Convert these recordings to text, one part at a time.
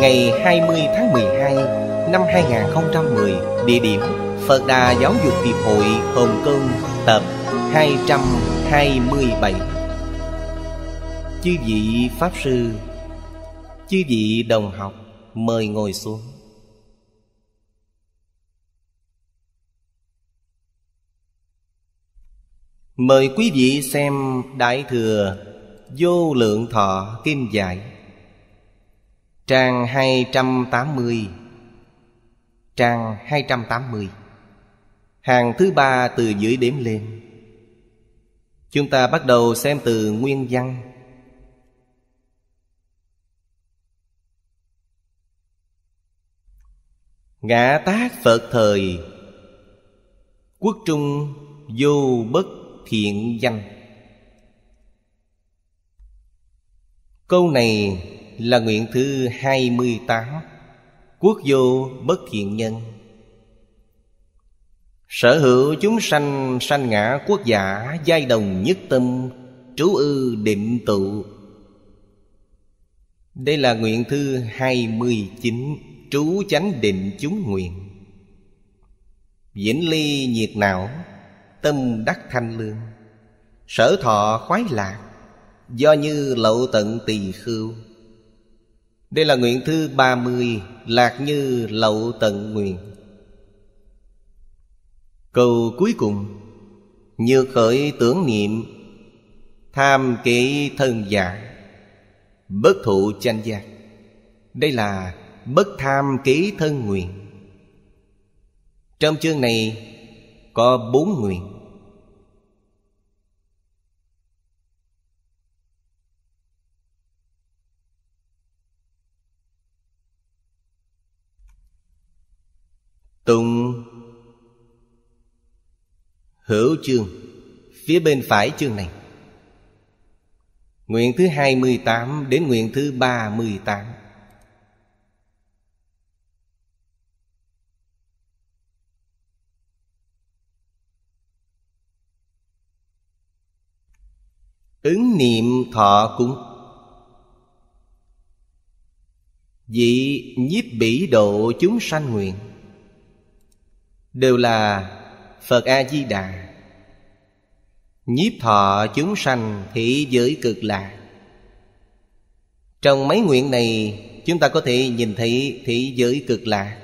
ngày 20 tháng 12 năm 2010, địa điểm Phật Đà Giáo dục Hiệp hội Hồng Kông tập 227. Chư vị Pháp Sư, chư vị đồng học, mời ngồi xuống. Mời quý vị xem Đại Thừa Vô Lượng Thọ Kim Giải Trang 280 Trang 280 Hàng thứ ba từ dưới đếm lên Chúng ta bắt đầu xem từ nguyên văn Ngã tác Phật thời Quốc trung vô bất thiện danh Câu này là nguyện thứ 28 Quốc vô bất thiện nhân Sở hữu chúng sanh sanh ngã quốc giả Giai đồng nhất tâm Trú ư định tụ Đây là nguyện thứ 29 Trú chánh định chúng nguyện Diễn ly nhiệt não Tâm đắc thanh lương Sở thọ khoái lạc Do như lậu tận tỳ khưu đây là nguyện thứ 30 Lạc như lậu tận nguyện Câu cuối cùng Như khởi tưởng niệm Tham kỷ thân giả Bất thụ tranh giác Đây là bất tham ký thân nguyện Trong chương này có bốn nguyện Tùng Hữu chương Phía bên phải chương này Nguyện thứ 28 đến nguyện thứ 38 Ứng niệm thọ cúng vị nhiếp bỉ độ chúng sanh nguyện đều là phật a di đà nhiếp thọ chúng sanh thị giới cực lạc trong mấy nguyện này chúng ta có thể nhìn thấy thị giới cực lạc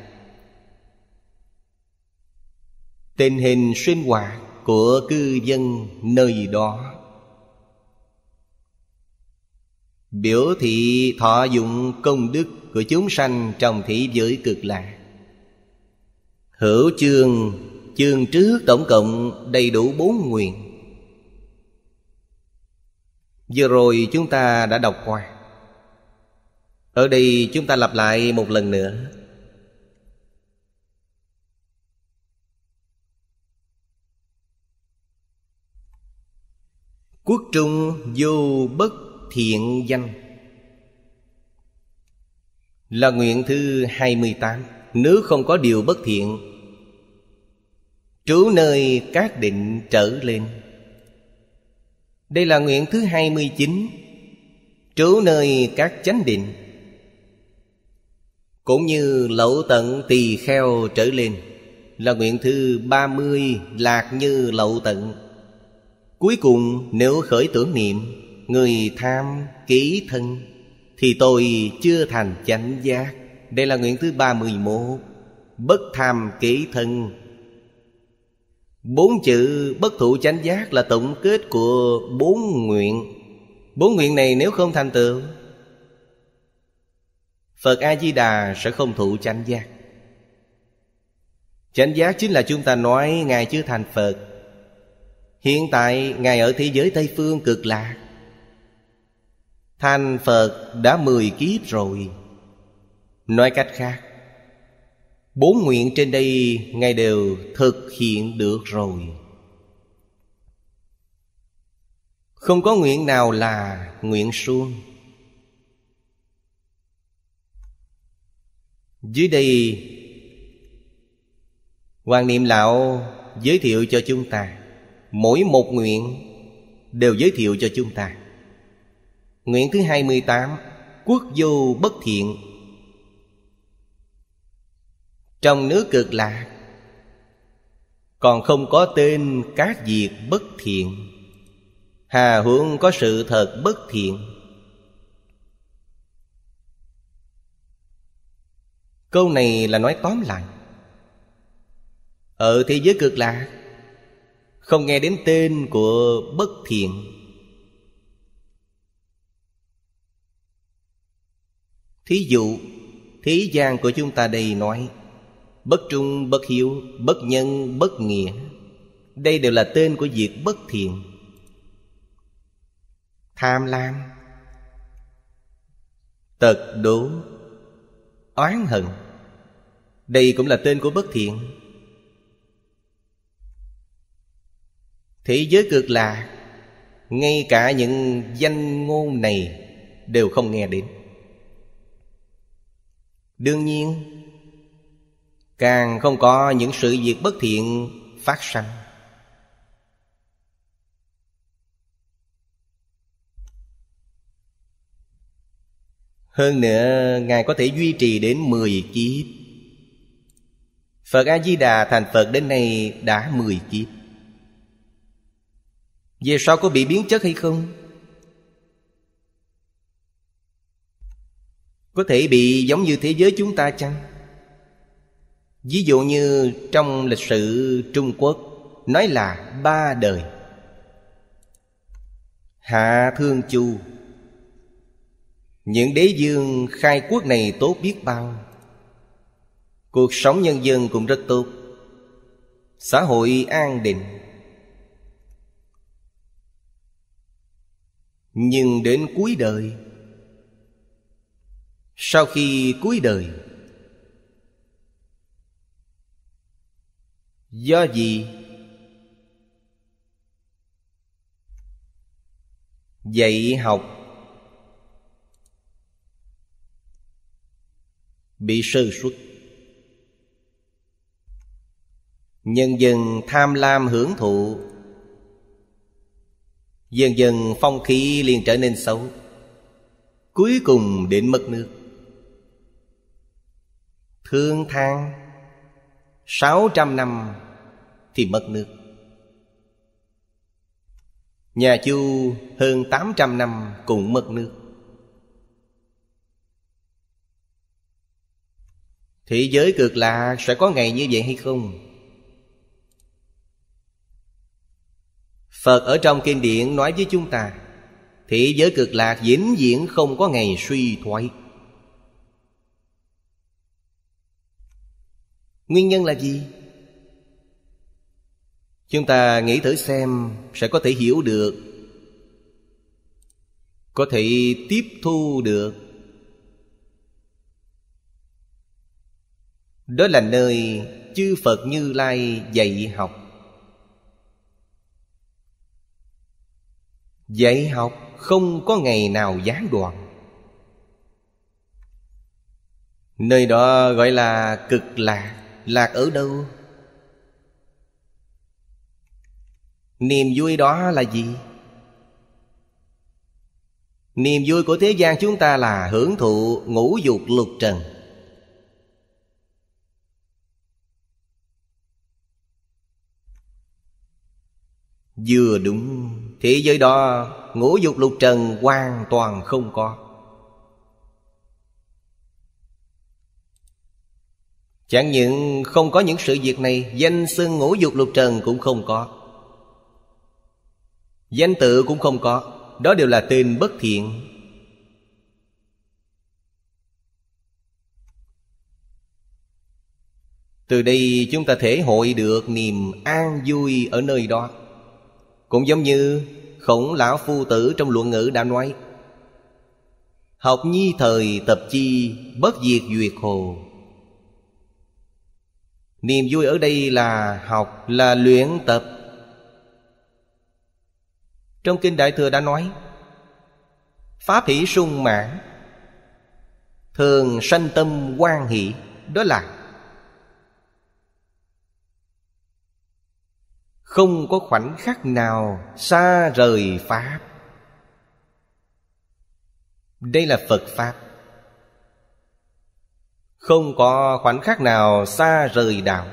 tình hình sinh hoạt của cư dân nơi đó biểu thị thọ dụng công đức của chúng sanh trong thị giới cực lạc Hữu chương Chương trước tổng cộng đầy đủ bốn nguyện Vừa rồi chúng ta đã đọc qua Ở đây chúng ta lặp lại một lần nữa Quốc trung vô bất thiện danh Là nguyện thứ 28 Nếu không có điều bất thiện Trú nơi các định trở lên Đây là nguyện thứ 29 Trú nơi các chánh định Cũng như lậu tận tỳ kheo trở lên Là nguyện thứ 30 lạc như lậu tận Cuối cùng nếu khởi tưởng niệm Người tham ký thân Thì tôi chưa thành chánh giác Đây là nguyện thứ 31 Bất tham ký thân Bốn chữ bất thụ chánh giác là tổng kết của bốn nguyện Bốn nguyện này nếu không thành tựu Phật A-di-đà sẽ không thụ chánh giác Chánh giác chính là chúng ta nói Ngài chưa thành Phật Hiện tại Ngài ở thế giới Tây Phương cực lạc Thành Phật đã mười kiếp rồi Nói cách khác bốn nguyện trên đây ngài đều thực hiện được rồi không có nguyện nào là nguyện suông dưới đây hoàng niệm lão giới thiệu cho chúng ta mỗi một nguyện đều giới thiệu cho chúng ta nguyện thứ hai mươi tám quốc vô bất thiện trong nước cực lạc còn không có tên các việc bất thiện hà huống có sự thật bất thiện câu này là nói tóm lại ở thế giới cực lạc không nghe đến tên của bất thiện thí dụ thế gian của chúng ta đây nói bất trung bất hiếu bất nhân bất nghĩa đây đều là tên của việc bất thiện tham lam tật đố oán hận đây cũng là tên của bất thiện thế giới cực là ngay cả những danh ngôn này đều không nghe đến đương nhiên càng không có những sự việc bất thiện phát sanh Hơn nữa Ngài có thể duy trì đến mười kiếp Phật A-di-đà thành Phật đến nay đã mười kiếp Về sau có bị biến chất hay không? Có thể bị giống như thế giới chúng ta chăng? Ví dụ như trong lịch sử Trung Quốc Nói là ba đời Hạ Thương Chu Những đế dương khai quốc này tốt biết bao Cuộc sống nhân dân cũng rất tốt Xã hội an định Nhưng đến cuối đời Sau khi cuối đời Do gì? Dạy học Bị sơ xuất Nhân dân tham lam hưởng thụ Dần dần phong khí liền trở nên xấu Cuối cùng đến mất nước Thương thang Sáu trăm năm thì mất nước Nhà Chu hơn 800 năm cũng mất nước Thế giới cực lạc sẽ có ngày như vậy hay không? Phật ở trong kinh điển nói với chúng ta Thế giới cực lạc vĩnh viễn không có ngày suy thoái Nguyên nhân là gì? chúng ta nghĩ thử xem sẽ có thể hiểu được có thể tiếp thu được đó là nơi chư phật như lai dạy học dạy học không có ngày nào gián đoạn nơi đó gọi là cực lạc lạc ở đâu niềm vui đó là gì niềm vui của thế gian chúng ta là hưởng thụ ngũ dục lục trần vừa đúng thế giới đó ngũ dục lục trần hoàn toàn không có chẳng những không có những sự việc này danh xưng ngũ dục lục trần cũng không có Danh tự cũng không có Đó đều là tên bất thiện Từ đây chúng ta thể hội được niềm an vui ở nơi đó Cũng giống như khổng lão phu tử trong luận ngữ đã nói Học nhi thời tập chi bất diệt duyệt hồ Niềm vui ở đây là học, là luyện tập trong Kinh Đại Thừa đã nói Pháp hỷ sung mãn Thường sanh tâm quan hỷ Đó là Không có khoảnh khắc nào xa rời Pháp Đây là Phật Pháp Không có khoảnh khắc nào xa rời Đạo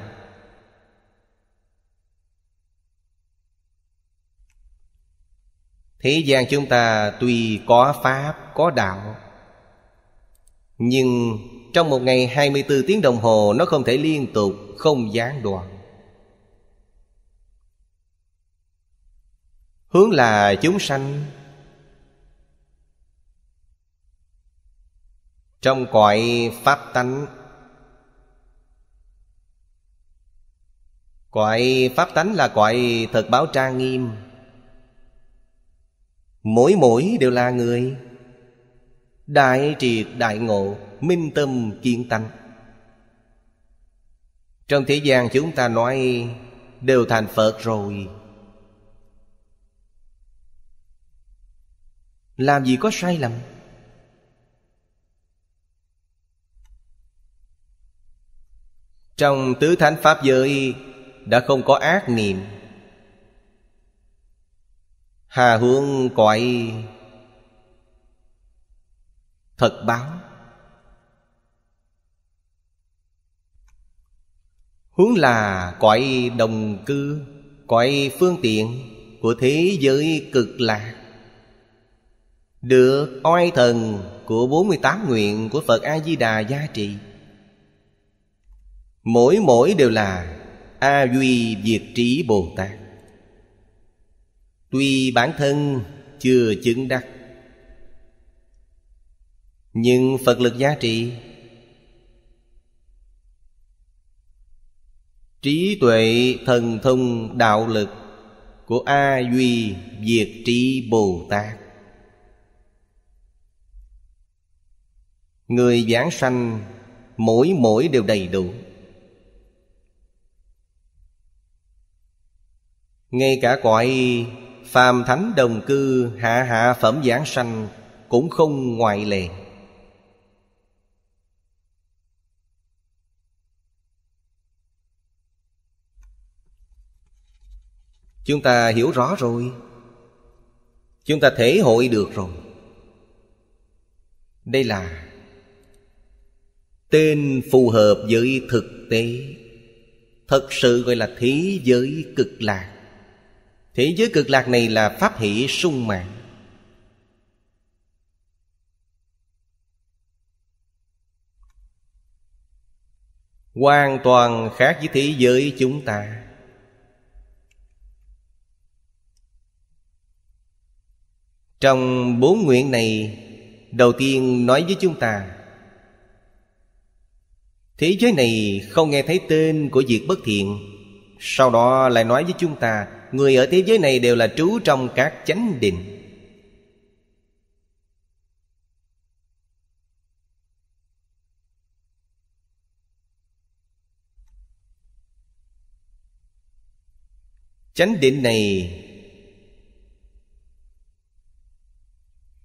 Thế gian chúng ta tuy có Pháp, có Đạo Nhưng trong một ngày 24 tiếng đồng hồ Nó không thể liên tục, không gián đoạn Hướng là chúng sanh Trong cõi Pháp tánh Cõi Pháp tánh là cõi thực báo trang nghiêm mỗi mỗi đều là người đại triệt đại ngộ minh tâm kiên tăng trong thế gian chúng ta nói đều thành phật rồi làm gì có sai lầm trong tứ thánh pháp giới đã không có ác niệm Hà hướng cõi Thật báo Hướng là cõi đồng cư Cõi phương tiện Của thế giới cực lạc Được oai thần Của 48 nguyện Của Phật A-di-đà gia trị Mỗi mỗi đều là A Duy Diệt Trí Bồ Tát tuy bản thân chưa chứng đắc nhưng phật lực giá trị trí tuệ thần thông đạo lực của a duy diệt trí bồ tát người giảng sanh mỗi mỗi đều đầy đủ ngay cả cõi phàm thánh đồng cư hạ hạ phẩm giảng sanh cũng không ngoại lệ chúng ta hiểu rõ rồi chúng ta thể hội được rồi đây là tên phù hợp với thực tế thật sự gọi là thế giới cực lạc Thế giới cực lạc này là pháp hỷ sung mạng Hoàn toàn khác với thế giới chúng ta Trong bốn nguyện này Đầu tiên nói với chúng ta Thế giới này không nghe thấy tên của việc bất thiện Sau đó lại nói với chúng ta người ở thế giới này đều là trú trong các chánh định chánh định này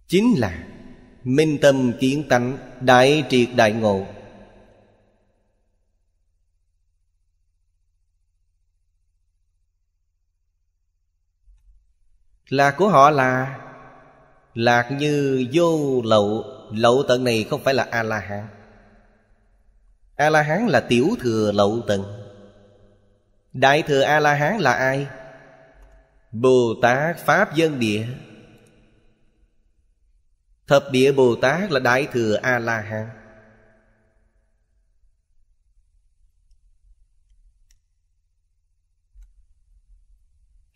chính là minh tâm kiến tánh đại triệt đại ngộ Lạc của họ là Lạc như vô lậu Lậu tận này không phải là A-la-hán A-la-hán là tiểu thừa lậu tận Đại thừa A-la-hán là ai? Bồ Tát Pháp Dân Địa Thập địa Bồ Tát là Đại Thừa A-La-Hán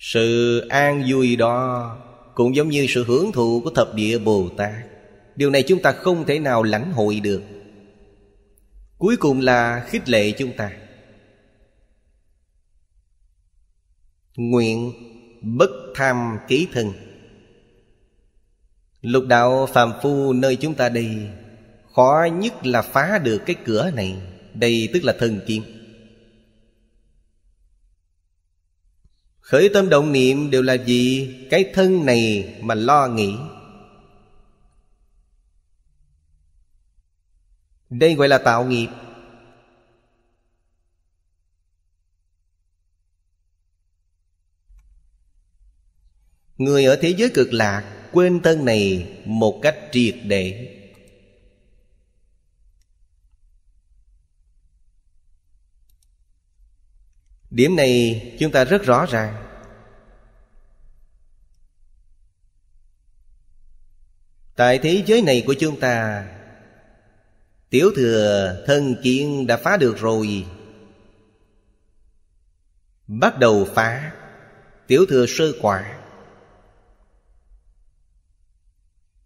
Sự an vui đó Cũng giống như sự hưởng thụ của thập địa Bồ Tát Điều này chúng ta không thể nào lãnh hội được Cuối cùng là khích lệ chúng ta Nguyện bất tham ký thân Lục đạo phàm phu nơi chúng ta đi Khó nhất là phá được cái cửa này Đây tức là thần kiến Khởi tâm động niệm đều là vì Cái thân này mà lo nghĩ Đây gọi là tạo nghiệp Người ở thế giới cực lạc Quên thân này một cách triệt để điểm này chúng ta rất rõ ràng tại thế giới này của chúng ta tiểu thừa thân kiến đã phá được rồi bắt đầu phá tiểu thừa sơ quả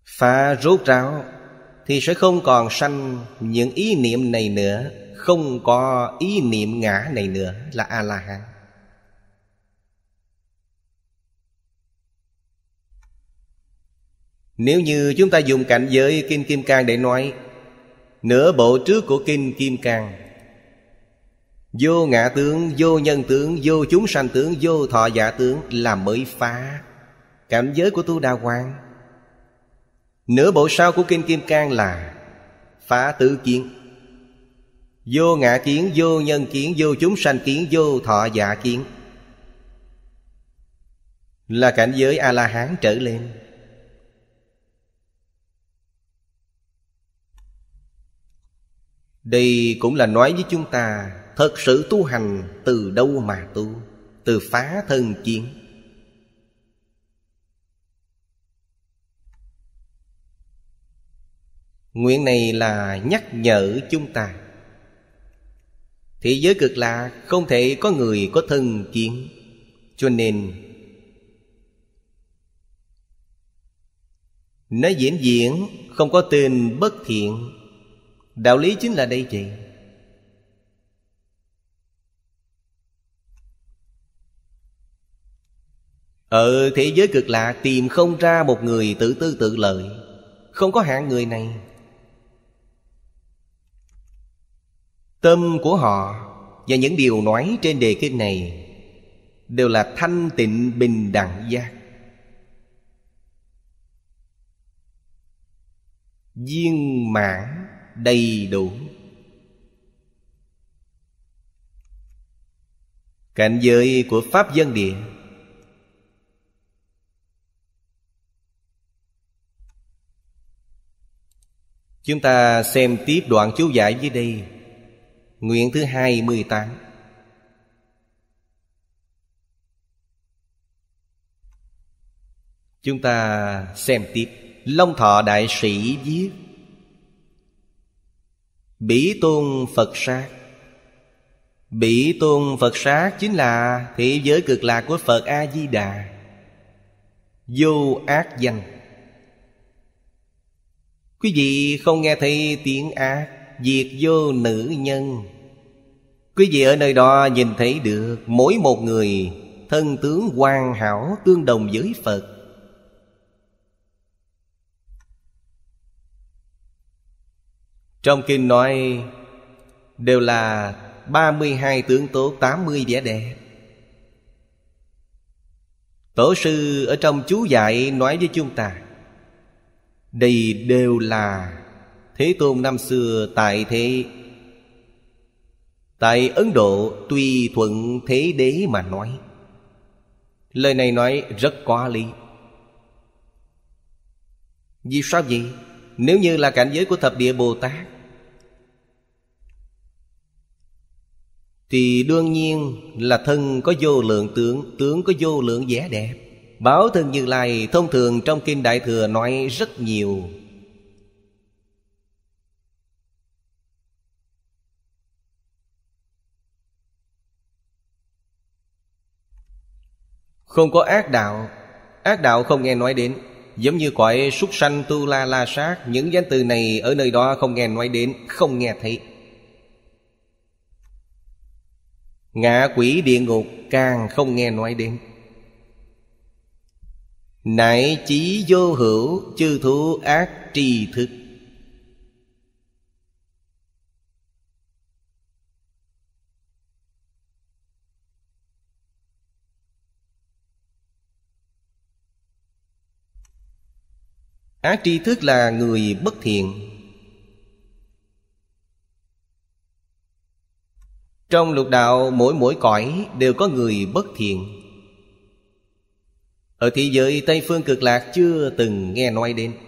phá rốt ráo thì sẽ không còn sanh những ý niệm này nữa không có ý niệm ngã này nữa là a la hán nếu như chúng ta dùng cảnh giới kinh kim cang để nói nửa bộ trước của kinh kim cang vô ngã tướng vô nhân tướng vô chúng sanh tướng vô thọ giả tướng là mới phá cảnh giới của tu đà hoàng nửa bộ sau của kinh kim cang là phá tứ kiến Vô ngã kiến, vô nhân kiến, vô chúng sanh kiến, vô thọ giả kiến Là cảnh giới A-la-hán trở lên Đây cũng là nói với chúng ta Thật sự tu hành từ đâu mà tu Từ phá thân kiến Nguyện này là nhắc nhở chúng ta Thế giới cực lạ không thể có người có thân kiến Cho nên Nó diễn diễn không có tên bất thiện Đạo lý chính là đây vậy Ở thế giới cực lạ tìm không ra một người tự tư tự lợi Không có hạng người này Tâm của họ và những điều nói trên đề kinh này Đều là thanh tịnh bình đẳng giác Viên mãn đầy đủ Cảnh giới của Pháp dân địa Chúng ta xem tiếp đoạn chú giải dưới đây Nguyện thứ hai mươi tám Chúng ta xem tiếp Long Thọ Đại Sĩ viết Bỉ Tôn Phật Sát Bỉ Tôn Phật Sát chính là thế giới cực lạc của Phật A-di-đà Vô ác danh Quý vị không nghe thấy tiếng ác Diệt vô nữ nhân Quý vị ở nơi đó nhìn thấy được mỗi một người thân tướng hoàn hảo tương đồng với Phật. Trong kinh nói đều là 32 tướng tốt 80 vẻ đẹp. Tổ sư ở trong chú dạy nói với chúng ta Đây đều là Thế Tôn năm xưa tại thế Tại Ấn Độ tuy thuận thế đế mà nói Lời này nói rất quá lý Vì sao vậy? Nếu như là cảnh giới của thập địa Bồ Tát Thì đương nhiên là thân có vô lượng tướng Tướng có vô lượng vẻ đẹp bảo thân Như Lai thông thường trong Kinh Đại Thừa nói rất nhiều Không có ác đạo Ác đạo không nghe nói đến Giống như cõi súc sanh tu la la sát Những danh từ này ở nơi đó không nghe nói đến Không nghe thấy Ngạ quỷ địa ngục càng không nghe nói đến Nại chí vô hữu chư thú ác tri thức ác tri thức là người bất thiện trong lục đạo mỗi mỗi cõi đều có người bất thiện ở thế giới tây phương cực lạc chưa từng nghe nói đến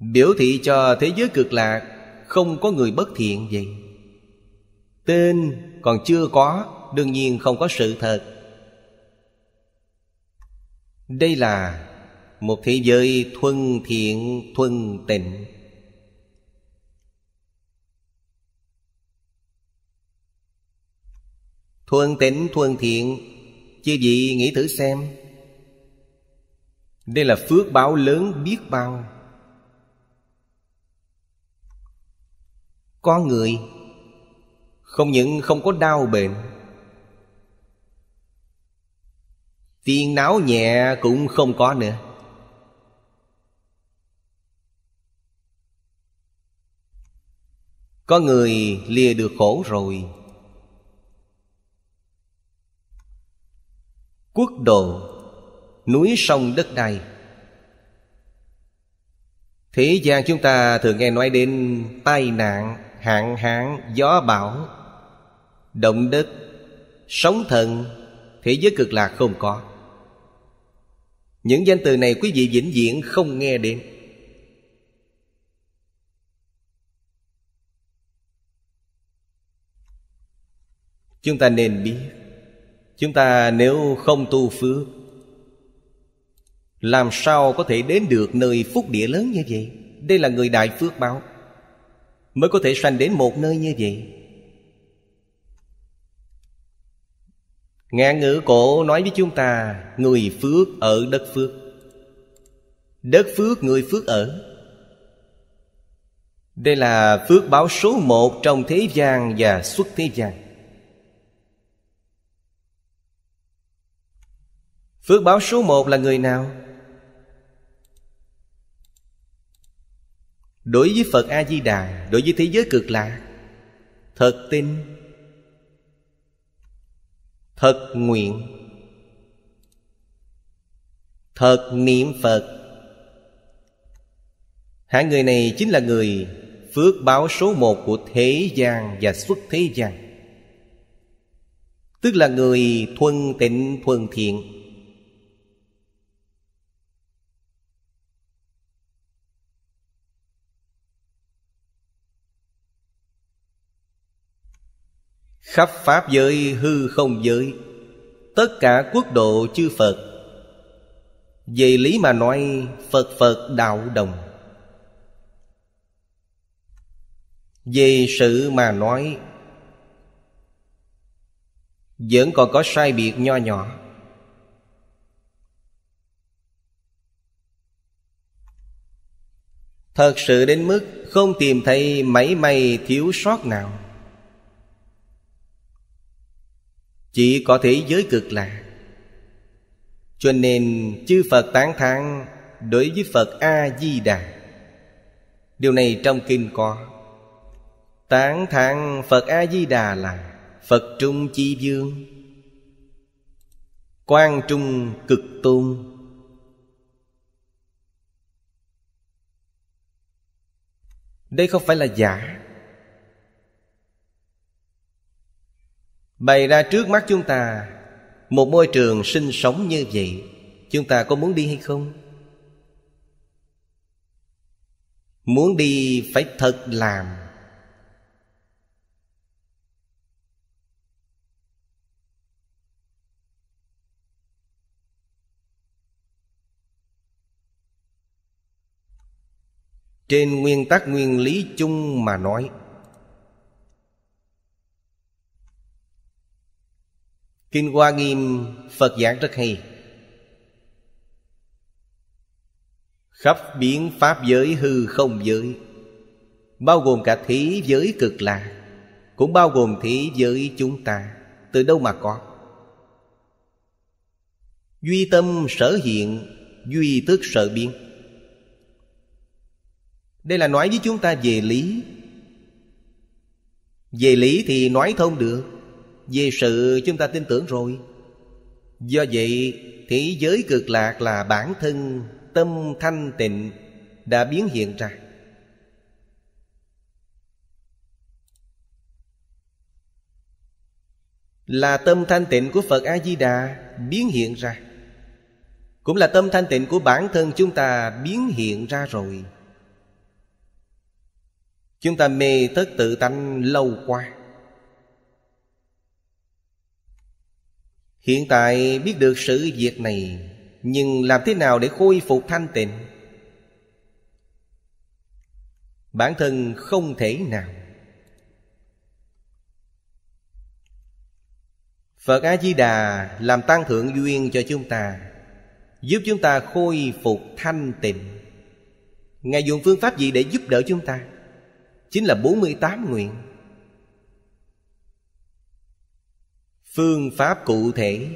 biểu thị cho thế giới cực lạc không có người bất thiện gì tên còn chưa có đương nhiên không có sự thật đây là một thế giới thuần thiện thuần tịnh Thuần tịnh thuần thiện Chứ gì nghĩ thử xem Đây là phước báo lớn biết bao Có người Không những không có đau bệnh Phiền não nhẹ cũng không có nữa Có người lìa được khổ rồi Quốc độ Núi sông đất đai Thế gian chúng ta thường nghe nói đến tai nạn, hạn hán, gió bão, động đất, sóng thần, thế giới cực lạc không có. Những danh từ này quý vị vĩnh viễn không nghe đến Chúng ta nên biết Chúng ta nếu không tu phước Làm sao có thể đến được nơi phúc địa lớn như vậy Đây là người đại phước báo Mới có thể sanh đến một nơi như vậy Ngạn ngữ cổ nói với chúng ta Người phước ở đất phước Đất phước người phước ở Đây là phước báo số một trong thế gian và xuất thế gian Phước báo số một là người nào? Đối với Phật A-di-đà Đối với thế giới cực lạc Thật tin Thật nguyện Thật niệm Phật Hạng người này chính là người Phước báo số một của thế gian và xuất thế gian Tức là người thuần tịnh thuần thiện khắp pháp giới hư không giới tất cả quốc độ chư phật về lý mà nói phật phật đạo đồng về sự mà nói vẫn còn có sai biệt nho nhỏ thật sự đến mức không tìm thấy mảy may thiếu sót nào chỉ có thế giới cực lạ cho nên chư phật tán thán đối với phật a di đà điều này trong kinh có tán thán phật a di đà là phật trung chi dương quan trung cực tôn đây không phải là giả bày ra trước mắt chúng ta một môi trường sinh sống như vậy chúng ta có muốn đi hay không muốn đi phải thật làm trên nguyên tắc nguyên lý chung mà nói Kinh Hoa Nghiêm Phật giảng rất hay Khắp biến Pháp giới hư không giới Bao gồm cả thế giới cực lạc Cũng bao gồm thế giới chúng ta Từ đâu mà có Duy tâm sở hiện Duy tức sở biến Đây là nói với chúng ta về lý Về lý thì nói thông được về sự chúng ta tin tưởng rồi Do vậy Thế giới cực lạc là bản thân Tâm thanh tịnh Đã biến hiện ra Là tâm thanh tịnh của Phật A-di-đà Biến hiện ra Cũng là tâm thanh tịnh của bản thân chúng ta Biến hiện ra rồi Chúng ta mê tất tự tánh lâu qua hiện tại biết được sự việc này nhưng làm thế nào để khôi phục thanh tịnh bản thân không thể nào phật a di đà làm tăng thượng duyên cho chúng ta giúp chúng ta khôi phục thanh tịnh ngài dùng phương pháp gì để giúp đỡ chúng ta chính là 48 nguyện phương pháp cụ thể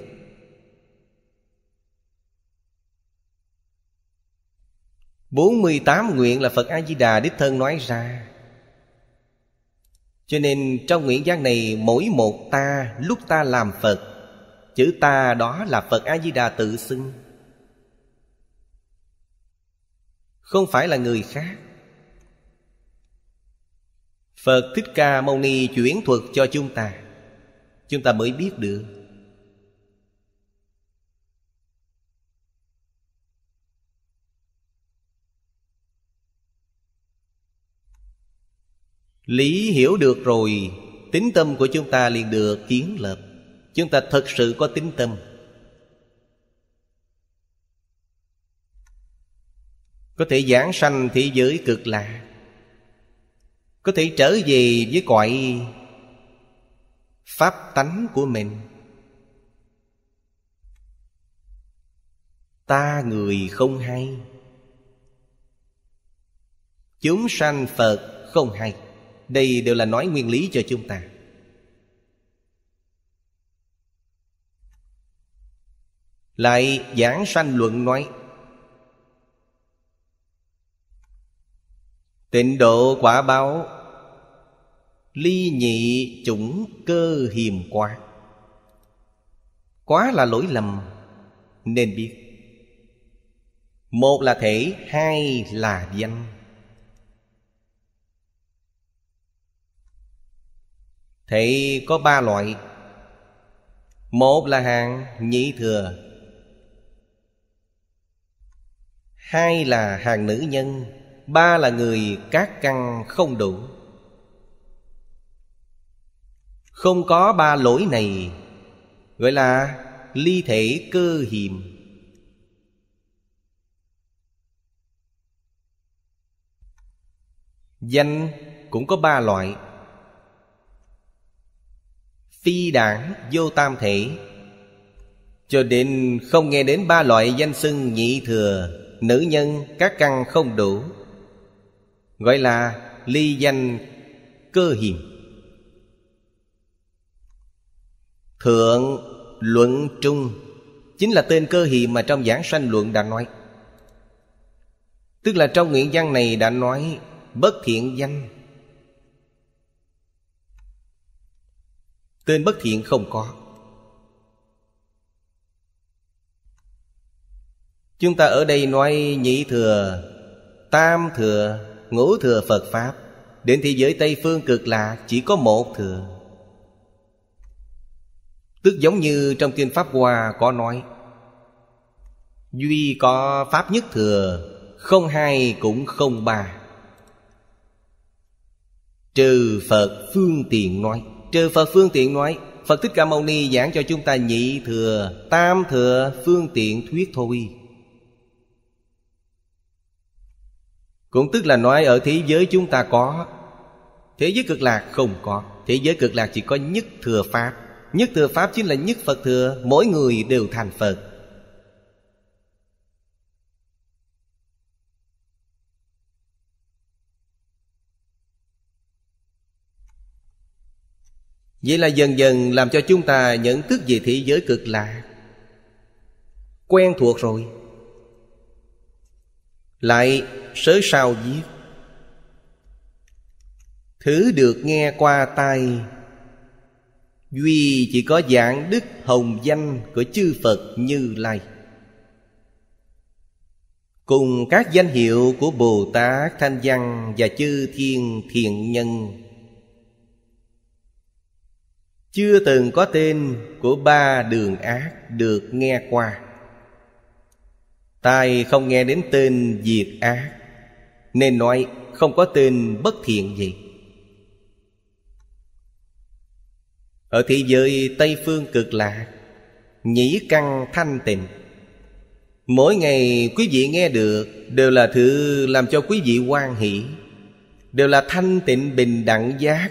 bốn mươi tám nguyện là phật a di đà đích thân nói ra cho nên trong nguyện giác này mỗi một ta lúc ta làm phật chữ ta đó là phật a di đà tự xưng không phải là người khác phật thích ca mâu ni chuyển thuật cho chúng ta chúng ta mới biết được lý hiểu được rồi tính tâm của chúng ta liền được kiến lập chúng ta thật sự có tính tâm có thể giảng sanh thế giới cực lạ có thể trở về với cõi pháp tánh của mình ta người không hay chúng sanh phật không hay đây đều là nói nguyên lý cho chúng ta lại giảng sanh luận nói tịnh độ quả báo Ly nhị chủng cơ hiềm quá Quá là lỗi lầm Nên biết Một là thể Hai là danh Thể có ba loại Một là hạng nhị thừa Hai là hàng nữ nhân Ba là người các căn không đủ không có ba lỗi này Gọi là ly thể cơ hiểm Danh cũng có ba loại Phi đảng vô tam thể Cho đến không nghe đến ba loại danh xưng nhị thừa Nữ nhân các căn không đủ Gọi là ly danh cơ hiểm Thượng Luận Trung Chính là tên cơ hì mà trong giảng sanh luận đã nói Tức là trong nguyện văn này đã nói Bất thiện danh Tên bất thiện không có Chúng ta ở đây nói nhị thừa Tam thừa Ngũ thừa Phật Pháp Đến thế giới Tây Phương cực lạ Chỉ có một thừa Tức giống như trong Kinh Pháp Hoa có nói Duy có Pháp nhất thừa Không hai cũng không ba Trừ Phật phương tiện nói Trừ Phật phương tiện nói Phật Thích Ca Mâu Ni giảng cho chúng ta nhị thừa Tam thừa phương tiện thuyết thôi Cũng tức là nói ở thế giới chúng ta có Thế giới cực lạc không có Thế giới cực lạc chỉ có nhất thừa Pháp Nhất thừa Pháp chính là nhất Phật thừa Mỗi người đều thành Phật Vậy là dần dần làm cho chúng ta nhận thức về thế giới cực lạ Quen thuộc rồi Lại sớ sao viết Thứ được nghe qua tai duy chỉ có dạng đức hồng danh của chư phật như lai cùng các danh hiệu của bồ tát thanh văn và chư thiên thiện nhân chưa từng có tên của ba đường ác được nghe qua tai không nghe đến tên diệt ác nên nói không có tên bất thiện gì Ở thế giới Tây Phương cực lạc Nhĩ căn thanh tịnh Mỗi ngày quý vị nghe được Đều là thứ làm cho quý vị quan hỷ Đều là thanh tịnh bình đẳng giác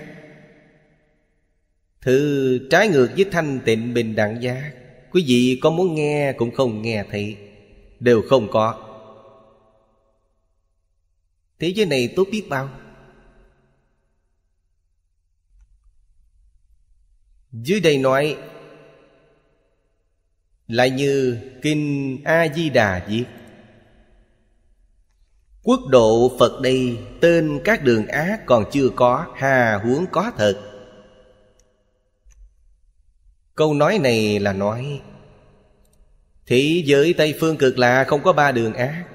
Thứ trái ngược với thanh tịnh bình đẳng giác Quý vị có muốn nghe cũng không nghe thấy Đều không có Thế giới này tốt biết bao dưới đây nói là như kinh a di đà viết quốc độ phật đây tên các đường ác còn chưa có hà huống có thật câu nói này là nói thế giới tây phương cực là không có ba đường ác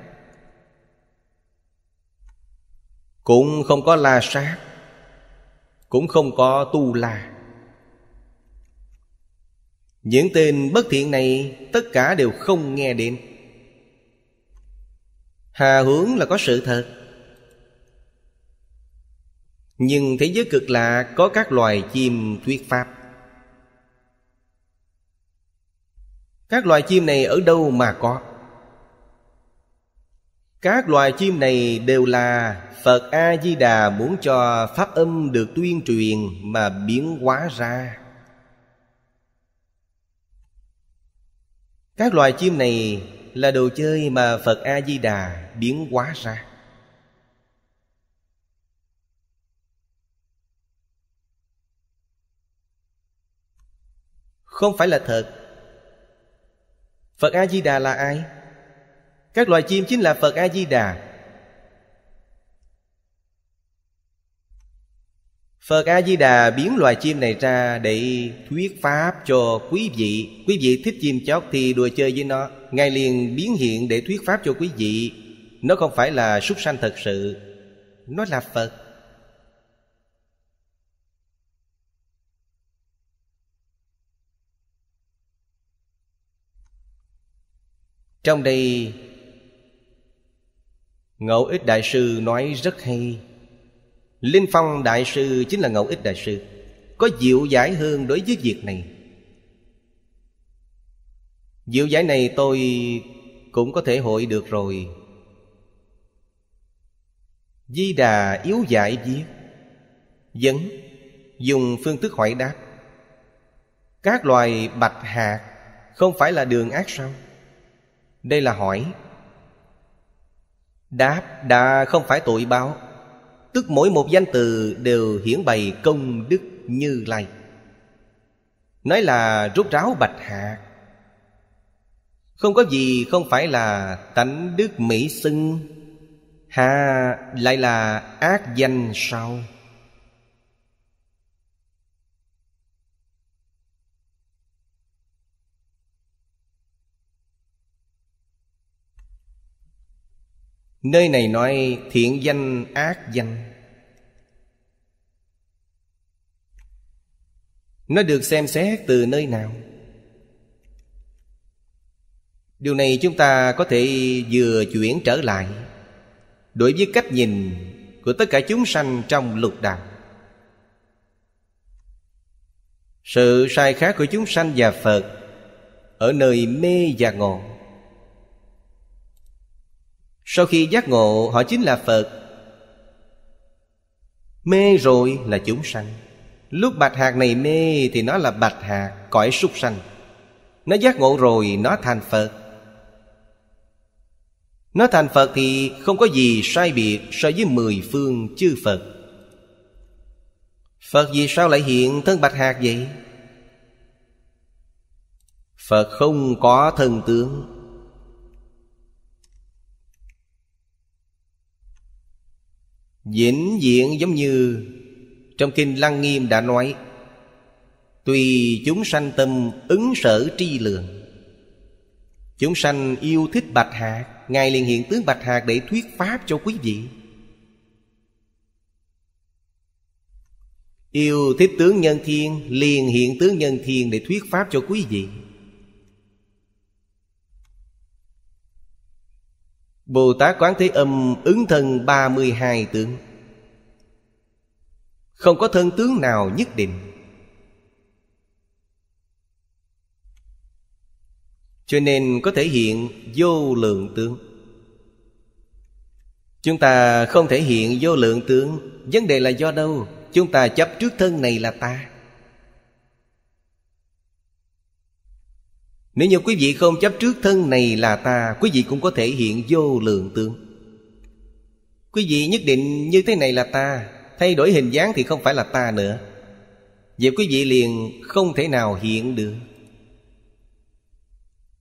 cũng không có la sát cũng không có tu la những tên bất thiện này tất cả đều không nghe đến Hà hướng là có sự thật Nhưng thế giới cực lạ có các loài chim thuyết pháp Các loài chim này ở đâu mà có Các loài chim này đều là Phật A-di-đà muốn cho Pháp âm được tuyên truyền mà biến hóa ra Các loài chim này là đồ chơi mà Phật A-di-đà biến hóa ra Không phải là thật Phật A-di-đà là ai? Các loài chim chính là Phật A-di-đà Phật A-di-đà biến loài chim này ra để thuyết pháp cho quý vị Quý vị thích chim chóc thì đùa chơi với nó Ngài liền biến hiện để thuyết pháp cho quý vị Nó không phải là súc sanh thật sự Nó là Phật Trong đây Ngẫu ích đại sư nói rất hay Linh Phong Đại Sư chính là Ngẫu Ích Đại Sư Có diệu giải hơn đối với việc này Diệu giải này tôi cũng có thể hội được rồi Di Đà yếu giải viết Dẫn Dùng phương thức hỏi đáp Các loài bạch hạt Không phải là đường ác sao Đây là hỏi Đáp đã không phải tội báo Tức mỗi một danh từ đều hiển bày công đức như lai Nói là rút ráo bạch hạ Không có gì không phải là tánh đức mỹ xưng Hà lại là ác danh sau Nơi này nói thiện danh ác danh Nó được xem xét từ nơi nào Điều này chúng ta có thể vừa chuyển trở lại Đối với cách nhìn của tất cả chúng sanh trong lục đạo Sự sai khác của chúng sanh và Phật Ở nơi mê và ngộ sau khi giác ngộ họ chính là Phật Mê rồi là chúng sanh Lúc bạch hạt này mê thì nó là bạch hạt cõi súc sanh Nó giác ngộ rồi nó thành Phật Nó thành Phật thì không có gì sai biệt so với mười phương chư Phật Phật vì sao lại hiện thân bạch hạt vậy? Phật không có thần tướng vĩnh viễn giống như trong kinh lăng nghiêm đã nói tùy chúng sanh tâm ứng sở tri lượng chúng sanh yêu thích bạch hạt ngài liền hiện tướng bạch hạt để thuyết pháp cho quý vị yêu thích tướng nhân thiên liền hiện tướng nhân thiên để thuyết pháp cho quý vị Bồ Tát Quán Thế Âm ứng thân 32 tướng Không có thân tướng nào nhất định Cho nên có thể hiện vô lượng tướng Chúng ta không thể hiện vô lượng tướng Vấn đề là do đâu Chúng ta chấp trước thân này là ta Nếu như quý vị không chấp trước thân này là ta Quý vị cũng có thể hiện vô lượng tướng Quý vị nhất định như thế này là ta Thay đổi hình dáng thì không phải là ta nữa Vậy quý vị liền không thể nào hiện được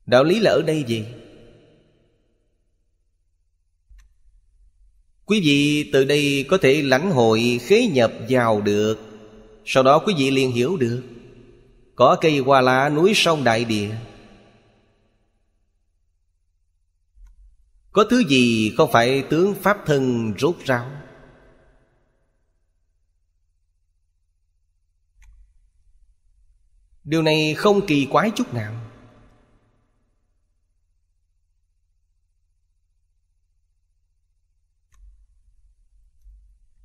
Đạo lý là ở đây gì? Quý vị từ đây có thể lãnh hội khế nhập vào được Sau đó quý vị liền hiểu được Có cây hoa lá núi sông đại địa Có thứ gì không phải tướng Pháp thân rốt ráo Điều này không kỳ quái chút nào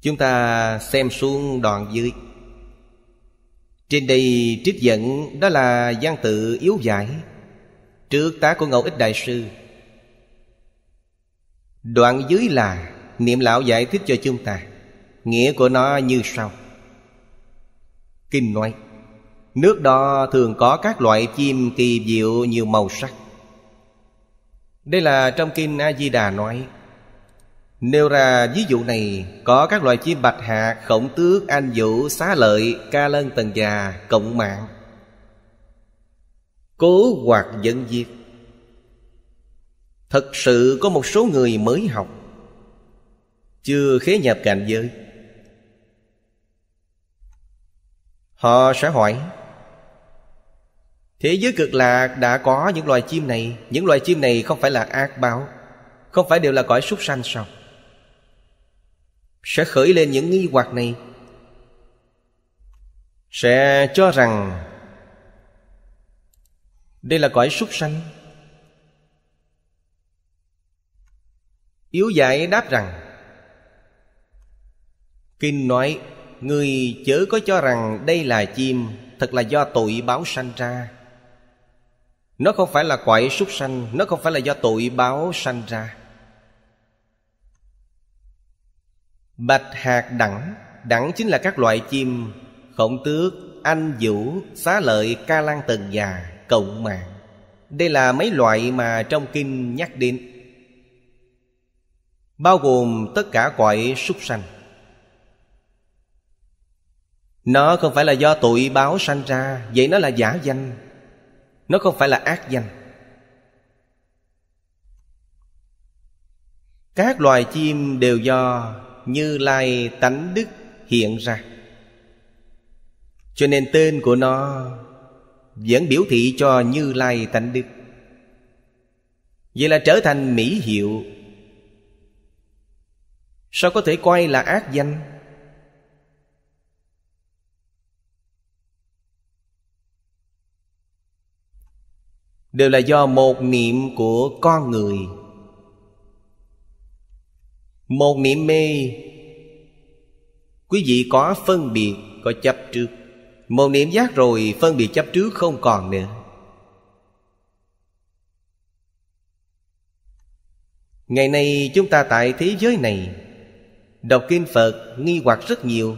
Chúng ta xem xuống đoạn dưới Trên đây trích dẫn đó là gian tự yếu giải Trước tá của Ngẫu Ích Đại Sư Đoạn dưới là Niệm lão giải thích cho chúng ta Nghĩa của nó như sau Kinh nói Nước đó thường có các loại chim kỳ diệu nhiều màu sắc Đây là trong kinh A-di-đà nói Nêu ra ví dụ này Có các loại chim bạch hạt, khổng tước, anh vũ, xá lợi, ca lân tần già, cộng mạng Cố hoặc dẫn diệt Thật sự có một số người mới học Chưa khế nhập cảnh giới Họ sẽ hỏi Thế giới cực lạc đã có những loài chim này Những loài chim này không phải là ác báo Không phải đều là cõi súc sanh sao Sẽ khởi lên những nghi hoặc này Sẽ cho rằng Đây là cõi súc sanh Yếu giải đáp rằng Kinh nói Người chớ có cho rằng đây là chim Thật là do tội báo sanh ra Nó không phải là quải súc sanh Nó không phải là do tội báo sanh ra Bạch hạt đẳng Đẳng chính là các loại chim Khổng tước, anh vũ, xá lợi, ca lan tần già, cộng mạng Đây là mấy loại mà trong kinh nhắc đến bao gồm tất cả cõi súc sanh nó không phải là do tội báo sanh ra vậy nó là giả danh nó không phải là ác danh các loài chim đều do như lai tánh đức hiện ra cho nên tên của nó vẫn biểu thị cho như lai tánh đức vậy là trở thành mỹ hiệu sao có thể coi là ác danh đều là do một niệm của con người một niệm mê quý vị có phân biệt có chấp trước một niệm giác rồi phân biệt chấp trước không còn nữa ngày nay chúng ta tại thế giới này Đọc kinh Phật nghi hoặc rất nhiều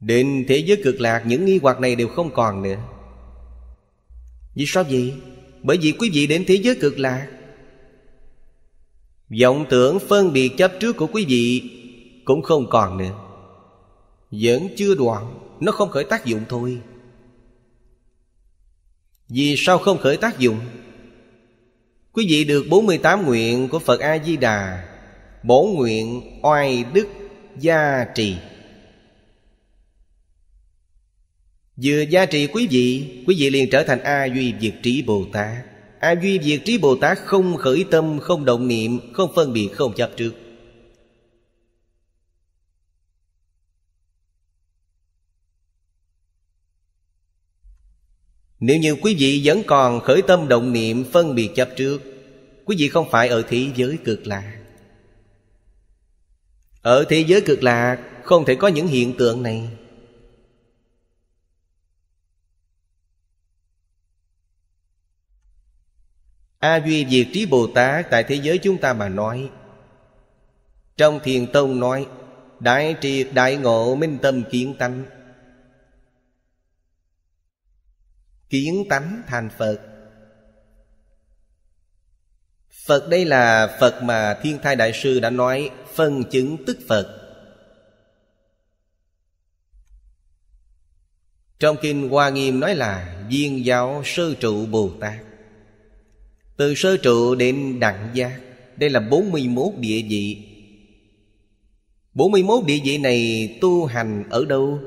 Đến thế giới cực lạc những nghi hoặc này đều không còn nữa Vì sao vậy? Bởi vì quý vị đến thế giới cực lạc vọng tưởng phân biệt chấp trước của quý vị Cũng không còn nữa Vẫn chưa đoạn Nó không khởi tác dụng thôi Vì sao không khởi tác dụng? Quý vị được 48 nguyện của Phật A-di-đà bổ nguyện oai đức gia trì Vừa gia trì quý vị Quý vị liền trở thành A Duy Việt Trí Bồ Tát A Duy Việt Trí Bồ Tát không khởi tâm Không động niệm Không phân biệt Không chấp trước Nếu như quý vị vẫn còn khởi tâm động niệm Phân biệt chấp trước Quý vị không phải ở thế giới cực lạc ở thế giới cực lạc Không thể có những hiện tượng này A Duy Diệt Trí Bồ Tát Tại thế giới chúng ta mà nói Trong Thiền Tông nói Đại triệt đại ngộ minh tâm kiến tánh Kiến tánh thành Phật Phật đây là Phật mà Thiên Thai Đại Sư đã nói phân chứng tức phật trong kinh hoa nghiêm nói là viên giáo sơ trụ bồ tát từ sơ trụ đến đẳng giác đây là 41 địa vị 41 địa vị này tu hành ở đâu?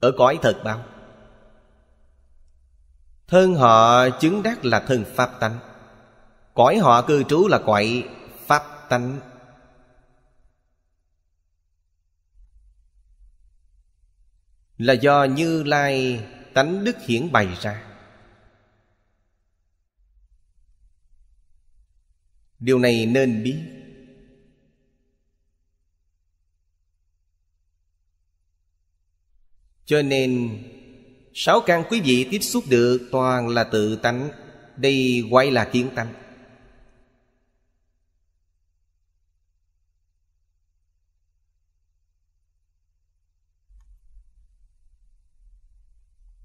Ở cõi thật bao Thân họ chứng đắc là thân Pháp tánh Cõi họ cư trú là cõi Pháp tánh là do như lai tánh đức hiển bày ra điều này nên biết cho nên sáu căn quý vị tiếp xúc được toàn là tự tánh đây quay là kiến tánh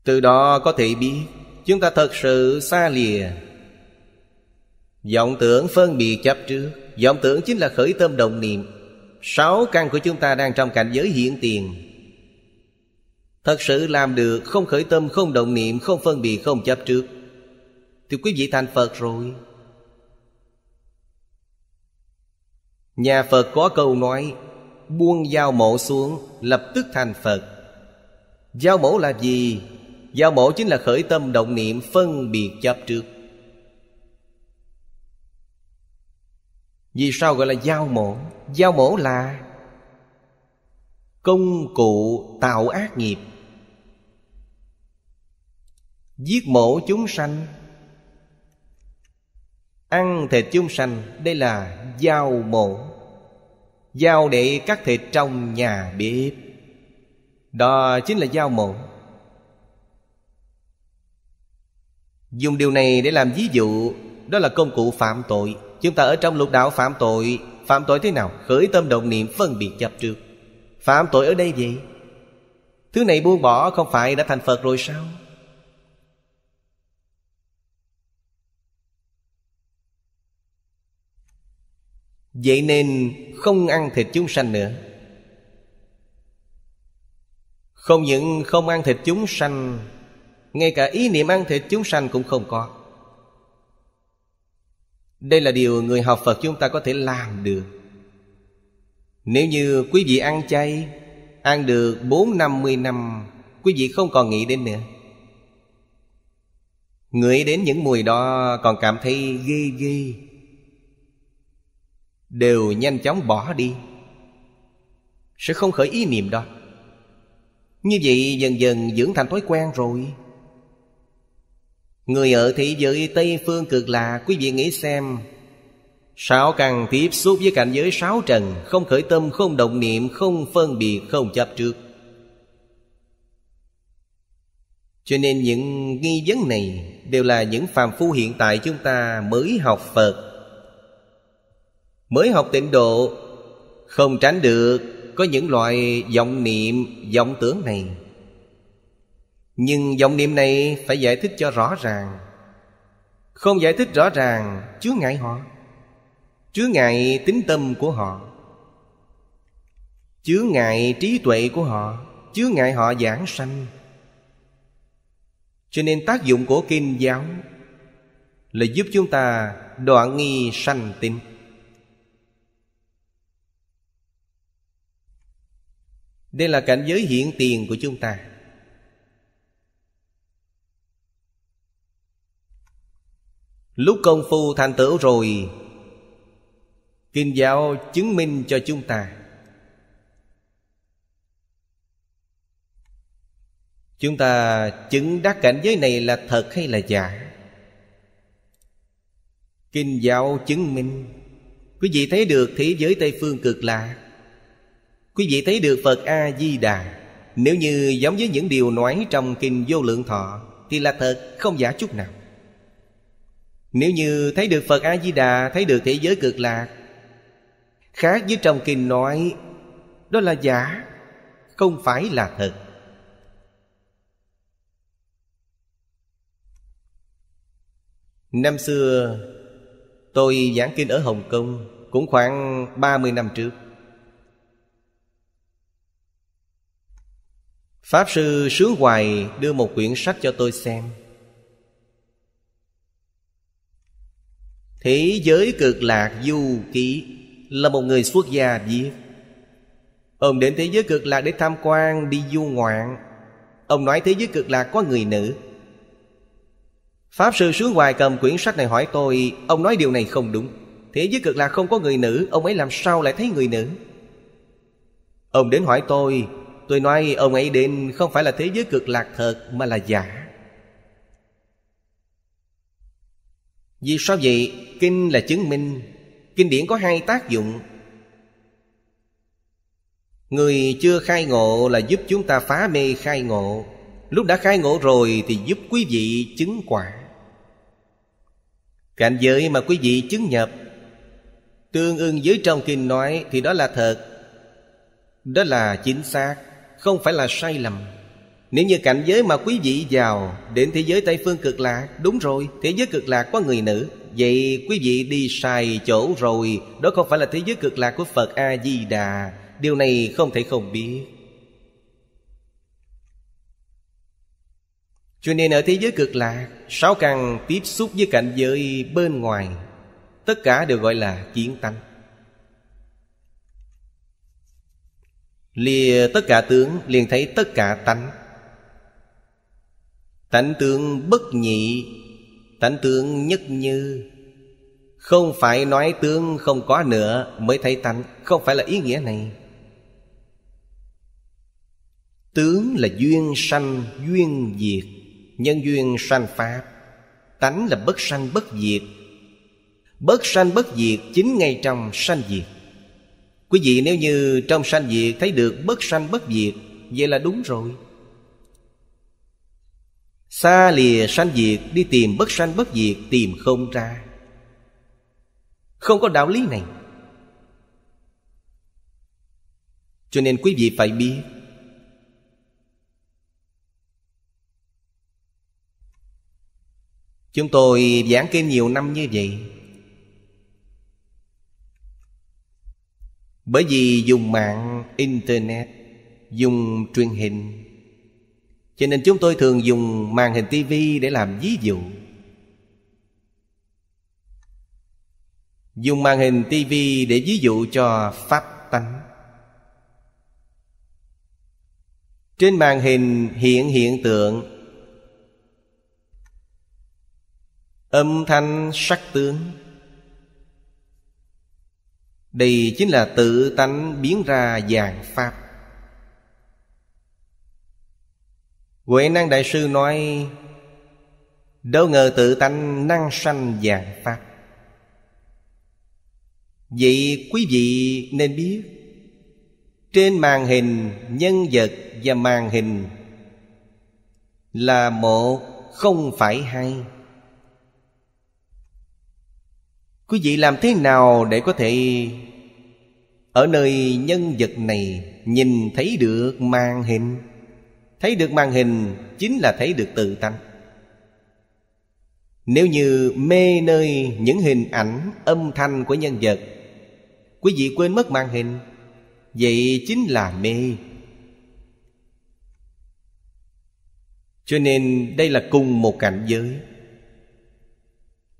Từ đó có thể biết Chúng ta thật sự xa lìa vọng tưởng phân biệt chấp trước vọng tưởng chính là khởi tâm đồng niệm Sáu căn của chúng ta đang trong cảnh giới hiện tiền Thật sự làm được không khởi tâm, không động niệm, không phân biệt, không chấp trước Thì quý vị thành Phật rồi Nhà Phật có câu nói Buông dao mổ xuống lập tức thành Phật Dao mổ là gì? Giao bộ chính là khởi tâm động niệm phân biệt chấp trước Vì sao gọi là giao mổ? Giao mổ là công cụ tạo ác nghiệp Giết mổ chúng sanh Ăn thịt chúng sanh Đây là giao mổ Giao để cắt thịt trong nhà bếp Đó chính là giao mổ dùng điều này để làm ví dụ đó là công cụ phạm tội chúng ta ở trong lục đạo phạm tội phạm tội thế nào khởi tâm động niệm phân biệt chấp trước phạm tội ở đây gì thứ này buông bỏ không phải đã thành phật rồi sao Vậy nên không ăn thịt chúng sanh nữa Không những không ăn thịt chúng sanh ngay cả ý niệm ăn thịt chúng sanh cũng không có đây là điều người học phật chúng ta có thể làm được nếu như quý vị ăn chay ăn được bốn năm mươi năm quý vị không còn nghĩ đến nữa ngửi đến những mùi đó còn cảm thấy ghê ghê đều nhanh chóng bỏ đi sẽ không khởi ý niệm đó như vậy dần dần dưỡng thành thói quen rồi Người ở thế giới Tây Phương cực là Quý vị nghĩ xem Sáu căn tiếp xúc với cảnh giới sáu trần Không khởi tâm, không động niệm, không phân biệt, không chấp trước Cho nên những nghi vấn này Đều là những phàm phu hiện tại chúng ta mới học Phật Mới học tịnh độ Không tránh được Có những loại vọng niệm, vọng tưởng này nhưng vọng niệm này phải giải thích cho rõ ràng Không giải thích rõ ràng chứa ngại họ Chứa ngại tính tâm của họ Chứa ngại trí tuệ của họ Chứa ngại họ giảng sanh Cho nên tác dụng của kinh giáo Là giúp chúng ta đoạn nghi sanh tin Đây là cảnh giới hiện tiền của chúng ta Lúc công phu thành tựu rồi Kinh giáo chứng minh cho chúng ta Chúng ta chứng đắc cảnh giới này là thật hay là giả Kinh giáo chứng minh Quý vị thấy được thế giới Tây Phương cực lạ Quý vị thấy được Phật A-di-đà Nếu như giống với những điều nói trong Kinh Vô Lượng Thọ Thì là thật không giả chút nào nếu như thấy được Phật A-di-đà Thấy được thế giới cực lạc Khác với trong kinh nói Đó là giả Không phải là thật Năm xưa Tôi giảng kinh ở Hồng Kông Cũng khoảng 30 năm trước Pháp sư Sướng Hoài đưa một quyển sách cho tôi xem Thế giới cực lạc du ký Là một người xuất gia viết Ông đến thế giới cực lạc để tham quan Đi du ngoạn Ông nói thế giới cực lạc có người nữ Pháp sư xuống ngoài cầm quyển sách này hỏi tôi Ông nói điều này không đúng Thế giới cực lạc không có người nữ Ông ấy làm sao lại thấy người nữ Ông đến hỏi tôi Tôi nói ông ấy đến không phải là thế giới cực lạc thật Mà là giả Vì sao vậy? Kinh là chứng minh Kinh điển có hai tác dụng Người chưa khai ngộ là giúp chúng ta phá mê khai ngộ Lúc đã khai ngộ rồi thì giúp quý vị chứng quả Cảnh giới mà quý vị chứng nhập Tương ưng với trong kinh nói thì đó là thật Đó là chính xác Không phải là sai lầm nếu như cảnh giới mà quý vị vào Đến thế giới Tây Phương cực lạc Đúng rồi, thế giới cực lạc có người nữ Vậy quý vị đi sai chỗ rồi Đó không phải là thế giới cực lạc của Phật A-di-đà Điều này không thể không biết Cho nên ở thế giới cực lạc Sáu căn tiếp xúc với cảnh giới bên ngoài Tất cả đều gọi là kiến tánh Lìa tất cả tướng liền thấy tất cả tánh tánh tướng bất nhị tánh tướng nhất như không phải nói tướng không có nữa mới thấy tánh không phải là ý nghĩa này tướng là duyên sanh duyên diệt nhân duyên sanh pháp tánh là bất sanh bất diệt bất sanh bất diệt chính ngay trong sanh diệt quý vị nếu như trong sanh diệt thấy được bất sanh bất diệt vậy là đúng rồi Xa lìa sanh diệt Đi tìm bất sanh bất diệt Tìm không ra Không có đạo lý này Cho nên quý vị phải biết Chúng tôi giảng kinh nhiều năm như vậy Bởi vì dùng mạng Internet Dùng truyền hình cho nên chúng tôi thường dùng màn hình tivi để làm ví dụ dùng màn hình tivi để ví dụ cho pháp tánh trên màn hình hiện hiện tượng âm thanh sắc tướng đây chính là tự tánh biến ra dạng pháp Huệ năng đại sư nói Đâu ngờ tự tánh năng sanh vàng pháp Vậy quý vị nên biết Trên màn hình nhân vật và màn hình Là một không phải hai Quý vị làm thế nào để có thể Ở nơi nhân vật này Nhìn thấy được màn hình thấy được màn hình chính là thấy được tự tánh nếu như mê nơi những hình ảnh âm thanh của nhân vật quý vị quên mất màn hình vậy chính là mê cho nên đây là cùng một cảnh giới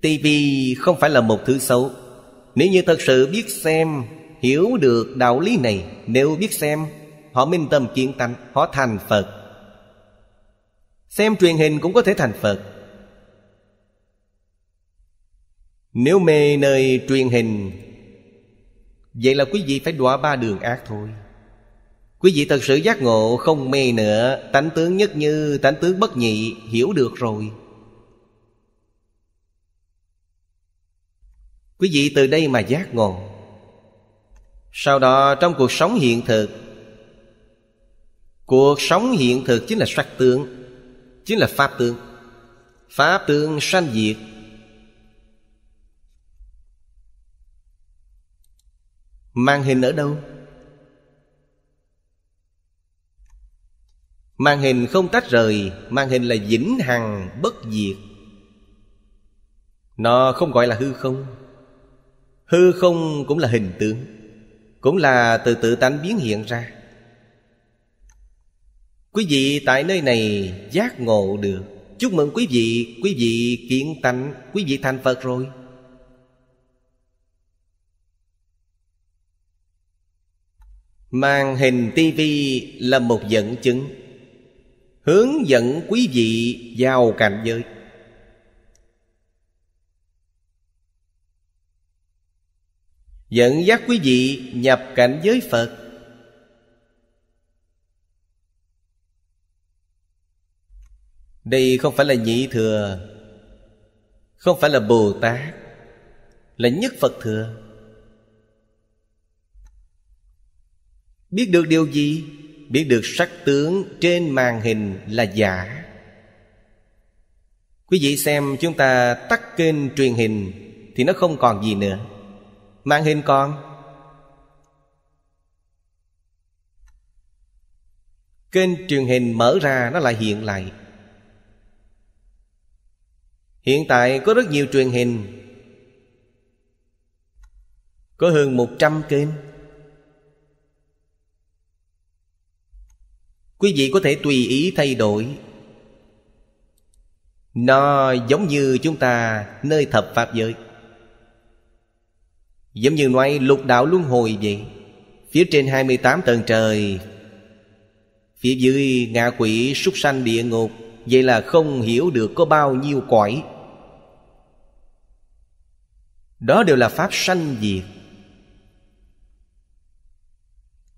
tivi không phải là một thứ xấu nếu như thật sự biết xem hiểu được đạo lý này nếu biết xem họ minh tâm kiến tánh họ thành phật xem truyền hình cũng có thể thành phật nếu mê nơi truyền hình vậy là quý vị phải đọa ba đường ác thôi quý vị thật sự giác ngộ không mê nữa tánh tướng nhất như tánh tướng bất nhị hiểu được rồi quý vị từ đây mà giác ngộ sau đó trong cuộc sống hiện thực cuộc sống hiện thực chính là sắc tướng chính là pháp tướng pháp tướng sanh diệt mang hình ở đâu mang hình không tách rời mang hình là vĩnh hằng bất diệt nó không gọi là hư không hư không cũng là hình tướng cũng là từ tự tánh biến hiện ra Quý vị tại nơi này giác ngộ được Chúc mừng quý vị, quý vị kiện tánh quý vị thành Phật rồi Màn hình tivi là một dẫn chứng Hướng dẫn quý vị vào cảnh giới Dẫn dắt quý vị nhập cảnh giới Phật Đây không phải là nhị thừa Không phải là Bồ Tát Là nhất Phật thừa Biết được điều gì? Biết được sắc tướng trên màn hình là giả Quý vị xem chúng ta tắt kênh truyền hình Thì nó không còn gì nữa Màn hình còn Kênh truyền hình mở ra nó lại hiện lại Hiện tại có rất nhiều truyền hình Có hơn 100 kênh Quý vị có thể tùy ý thay đổi Nó giống như chúng ta nơi thập Pháp giới Giống như nói lục đạo luân hồi vậy Phía trên 28 tầng trời Phía dưới ngạ quỷ súc sanh địa ngục Vậy là không hiểu được có bao nhiêu cõi đó đều là pháp sanh diệt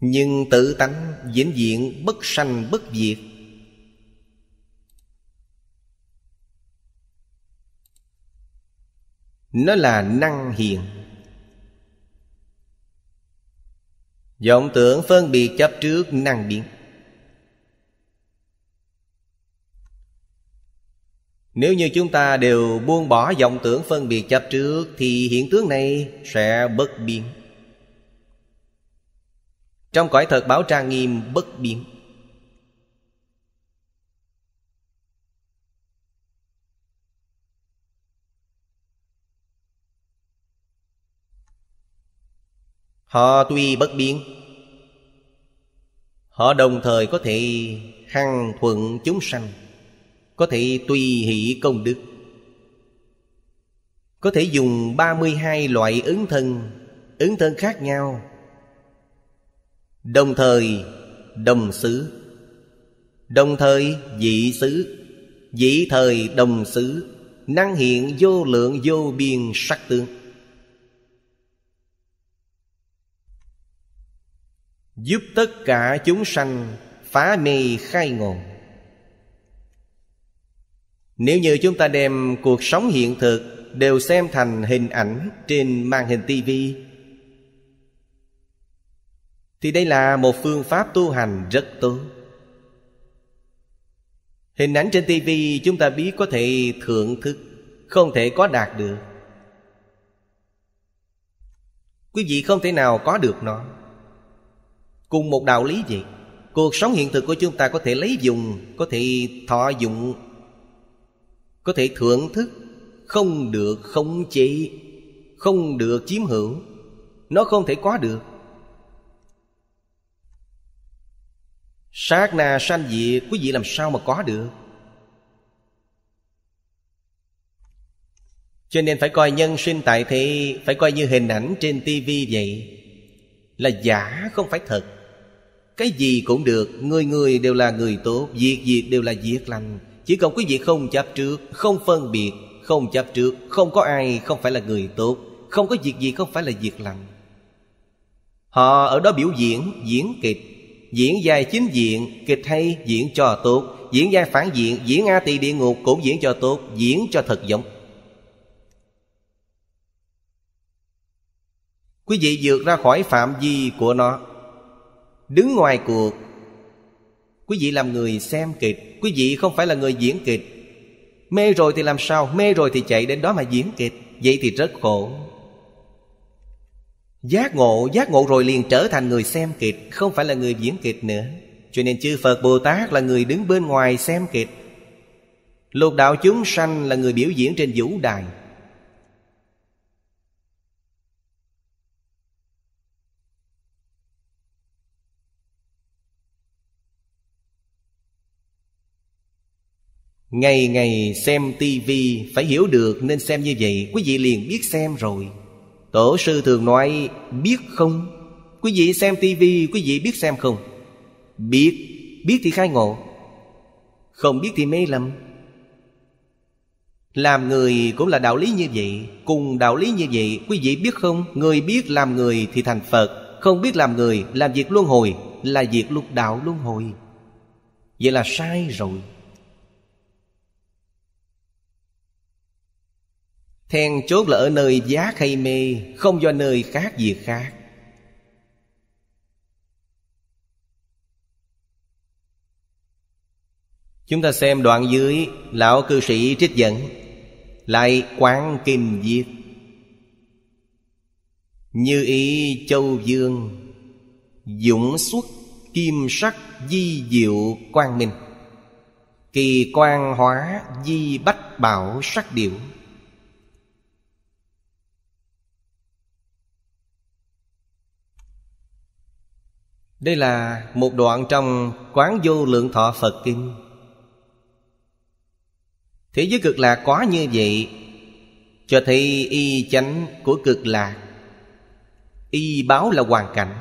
nhưng tự tánh vĩnh viễn bất sanh bất diệt nó là năng hiền vọng tưởng phân biệt chấp trước năng biến Nếu như chúng ta đều buông bỏ vọng tưởng phân biệt chấp trước Thì hiện tướng này sẽ bất biến Trong cõi thật báo trang nghiêm bất biến Họ tuy bất biến Họ đồng thời có thể hăng thuận chúng sanh có thể tùy hỷ công đức Có thể dùng 32 loại ứng thân Ứng thân khác nhau Đồng thời đồng xứ Đồng thời dị xứ Dị thời đồng xứ Năng hiện vô lượng vô biên sắc tướng Giúp tất cả chúng sanh phá mê khai ngộ nếu như chúng ta đem cuộc sống hiện thực đều xem thành hình ảnh trên màn hình tivi thì đây là một phương pháp tu hành rất tốt hình ảnh trên tivi chúng ta biết có thể thưởng thức không thể có đạt được quý vị không thể nào có được nó cùng một đạo lý vậy cuộc sống hiện thực của chúng ta có thể lấy dùng có thể thọ dụng có thể thưởng thức không được khống chế không được chiếm hữu nó không thể có được sát na sanh diệt quý vị làm sao mà có được cho nên phải coi nhân sinh tại thế phải coi như hình ảnh trên tivi vậy là giả không phải thật cái gì cũng được người người đều là người tốt việc việc đều là việc lành chỉ cần quý vị không chấp trước Không phân biệt Không chấp trước Không có ai không phải là người tốt Không có việc gì không phải là việc lành Họ ở đó biểu diễn Diễn kịch Diễn vai chính diện Kịch hay diễn cho tốt Diễn vai phản diện Diễn A tỳ địa ngục Cũng diễn cho tốt Diễn cho thật giống Quý vị vượt ra khỏi phạm vi của nó Đứng ngoài cuộc Quý vị làm người xem kịch Quý vị không phải là người diễn kịch Mê rồi thì làm sao Mê rồi thì chạy đến đó mà diễn kịch Vậy thì rất khổ Giác ngộ, giác ngộ rồi liền trở thành người xem kịch Không phải là người diễn kịch nữa Cho nên chư Phật Bồ Tát là người đứng bên ngoài xem kịch Lục đạo chúng sanh là người biểu diễn trên vũ đài Ngày ngày xem tivi Phải hiểu được nên xem như vậy Quý vị liền biết xem rồi Tổ sư thường nói biết không Quý vị xem tivi Quý vị biết xem không Biết Biết thì khai ngộ Không biết thì mê lầm Làm người cũng là đạo lý như vậy Cùng đạo lý như vậy Quý vị biết không Người biết làm người thì thành Phật Không biết làm người Làm việc luân hồi Là việc lục đạo luân hồi Vậy là sai rồi Then chốt là ở nơi giác hay mê Không do nơi khác gì khác Chúng ta xem đoạn dưới Lão cư sĩ trích dẫn Lại quán kim diệt Như ý châu dương Dũng xuất kim sắc di diệu quang minh Kỳ quang hóa di bách bảo sắc điệu Đây là một đoạn trong Quán vô lượng thọ Phật Kinh Thế giới cực lạc quá như vậy Cho thấy y chánh của cực lạc Y báo là hoàn cảnh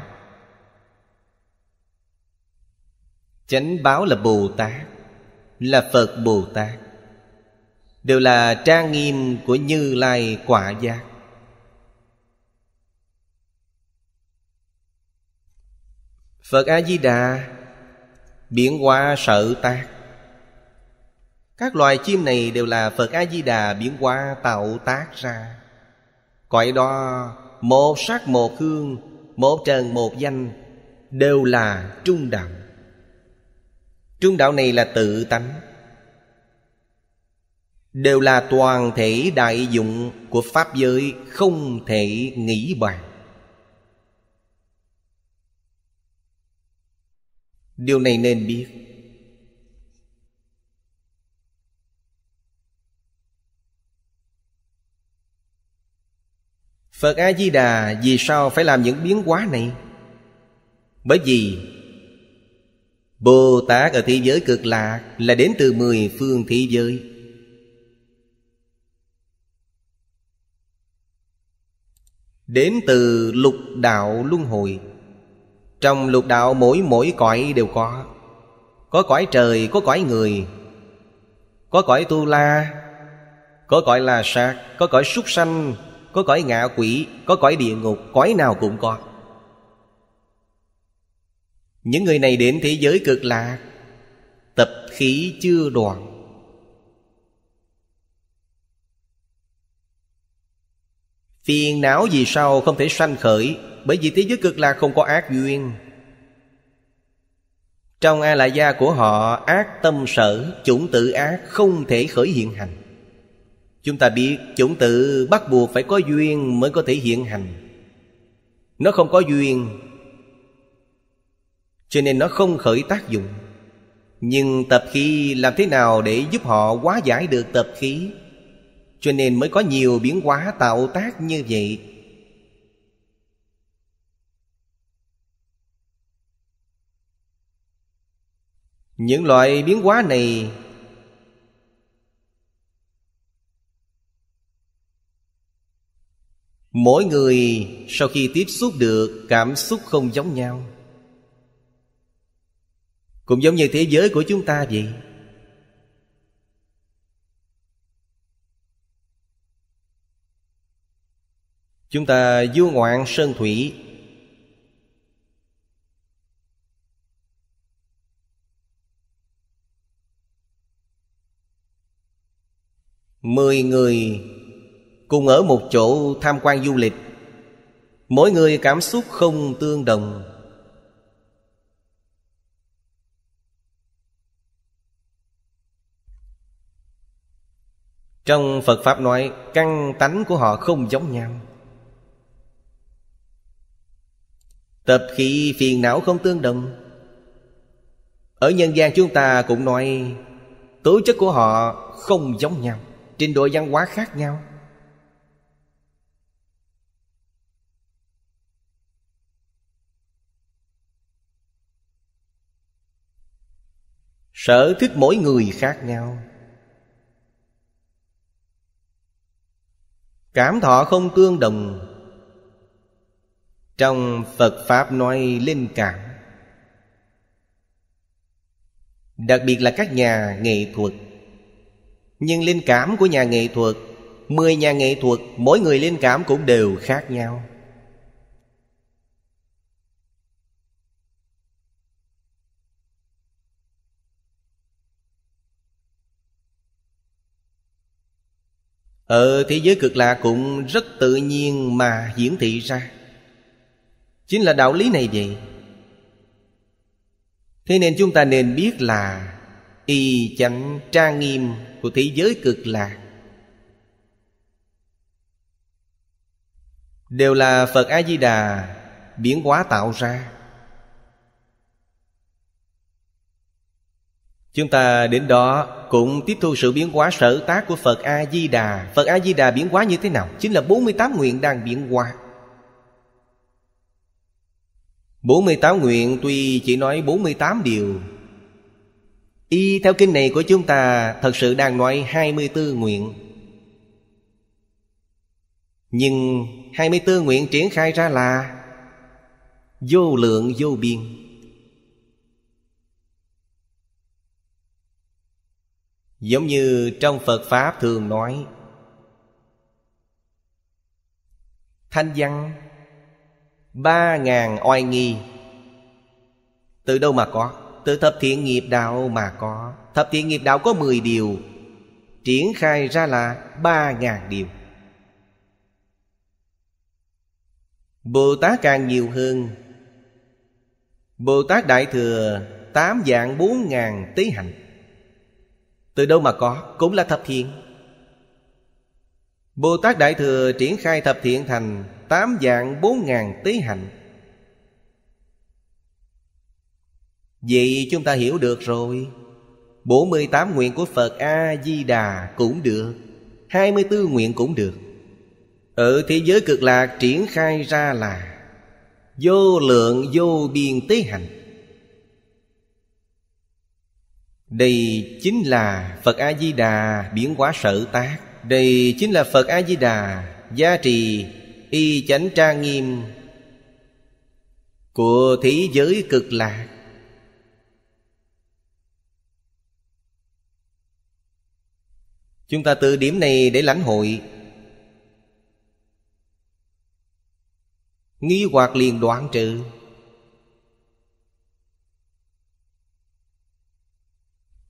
Chánh báo là Bồ Tát Là Phật Bồ Tát Đều là trang nghiêm của Như Lai Quả Giác Phật A-di-đà Biến hóa sợ tác Các loài chim này đều là Phật A-di-đà biến hóa tạo tác ra Cõi đó một sắc một hương Một trần một danh Đều là trung đạo Trung đạo này là tự tánh Đều là toàn thể đại dụng của Pháp giới Không thể nghĩ bàn điều này nên biết Phật A-di-đà vì sao phải làm những biến hóa này? Bởi vì Bồ Tát ở thế giới cực lạc là đến từ mười phương thế giới Đến từ lục đạo luân hồi trong lục đạo mỗi mỗi cõi đều có Có cõi trời, có cõi người Có cõi tu la Có cõi là sạc, có cõi súc sanh Có cõi ngạ quỷ, có cõi địa ngục Cõi nào cũng có Những người này đến thế giới cực lạc Tập khí chưa đoạn Phiền não gì sao không thể sanh khởi bởi vì thế giới cực lạc không có ác duyên Trong A La Gia của họ Ác tâm sở Chủng tự ác không thể khởi hiện hành Chúng ta biết chủng tự bắt buộc phải có duyên mới có thể hiện hành Nó không có duyên Cho nên nó không khởi tác dụng Nhưng tập khí làm thế nào để giúp họ hóa giải được tập khí Cho nên mới có nhiều biến hóa tạo tác như vậy những loại biến hóa này mỗi người sau khi tiếp xúc được cảm xúc không giống nhau cũng giống như thế giới của chúng ta vậy chúng ta du ngoạn sơn thủy Mười người cùng ở một chỗ tham quan du lịch Mỗi người cảm xúc không tương đồng Trong Phật Pháp nói Căn tánh của họ không giống nhau Tập khí phiền não không tương đồng Ở nhân gian chúng ta cũng nói Tố chất của họ không giống nhau trình độ văn hóa khác nhau sở thích mỗi người khác nhau cảm thọ không tương đồng trong phật pháp nói linh cảm đặc biệt là các nhà nghệ thuật nhưng linh cảm của nhà nghệ thuật Mười nhà nghệ thuật Mỗi người linh cảm cũng đều khác nhau Ở thế giới cực lạ cũng rất tự nhiên mà diễn thị ra Chính là đạo lý này vậy Thế nên chúng ta nên biết là Y chẳng trang nghiêm của thế giới cực lạc đều là phật a di đà biến hóa tạo ra chúng ta đến đó cũng tiếp thu sự biến hóa sở tác của phật a di đà phật a di đà biến hóa như thế nào chính là 48 nguyện đang biến hóa 48 nguyện tuy chỉ nói 48 điều Y theo kinh này của chúng ta Thật sự đang nói 24 nguyện Nhưng 24 nguyện triển khai ra là Vô lượng vô biên Giống như trong Phật Pháp thường nói Thanh văn Ba ngàn oai nghi Từ đâu mà có từ thập thiện nghiệp đạo mà có Thập thiện nghiệp đạo có 10 điều Triển khai ra là 3.000 điều Bồ Tát càng nhiều hơn Bồ Tát Đại Thừa tám dạng bốn ngàn tế hạnh Từ đâu mà có Cũng là thập thiện Bồ Tát Đại Thừa triển khai thập thiện thành tám dạng bốn ngàn tế hạnh Vậy chúng ta hiểu được rồi 48 nguyện của Phật A-di-đà cũng được 24 nguyện cũng được Ở thế giới cực lạc triển khai ra là Vô lượng vô biên tế hành Đây chính là Phật A-di-đà biến hóa sở tác Đây chính là Phật A-di-đà gia trì y chánh trang nghiêm Của thế giới cực lạc Chúng ta từ điểm này để lãnh hội Nghi hoặc liền đoạn trừ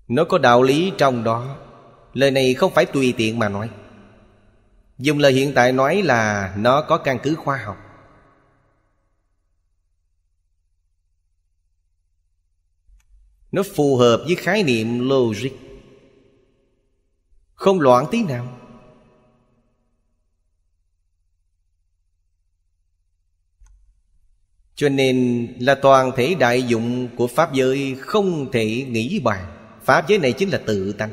Nó có đạo lý trong đó Lời này không phải tùy tiện mà nói Dùng lời hiện tại nói là Nó có căn cứ khoa học Nó phù hợp với khái niệm logic không loạn tí nào Cho nên là toàn thể đại dụng của Pháp giới không thể nghĩ bàn Pháp giới này chính là tự tánh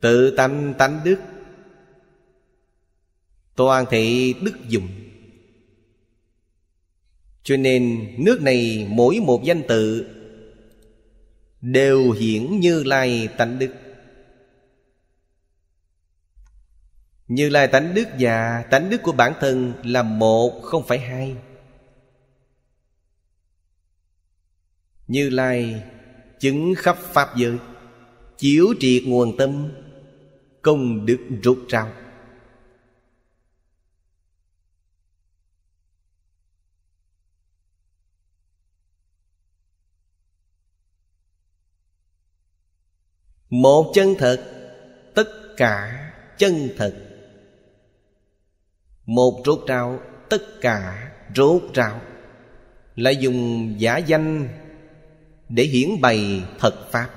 Tự tánh tánh đức Toàn thể đức dụng Cho nên nước này mỗi một danh tự Đều hiển như lai tánh đức Như lai tánh đức già Tánh đức của bản thân là một không phải hai Như lai chứng khắp pháp giới Chiếu triệt nguồn tâm Công đức rút rao Một chân thật Tất cả chân thật một rốt ráo tất cả rốt ráo lại dùng giả danh để hiển bày thật pháp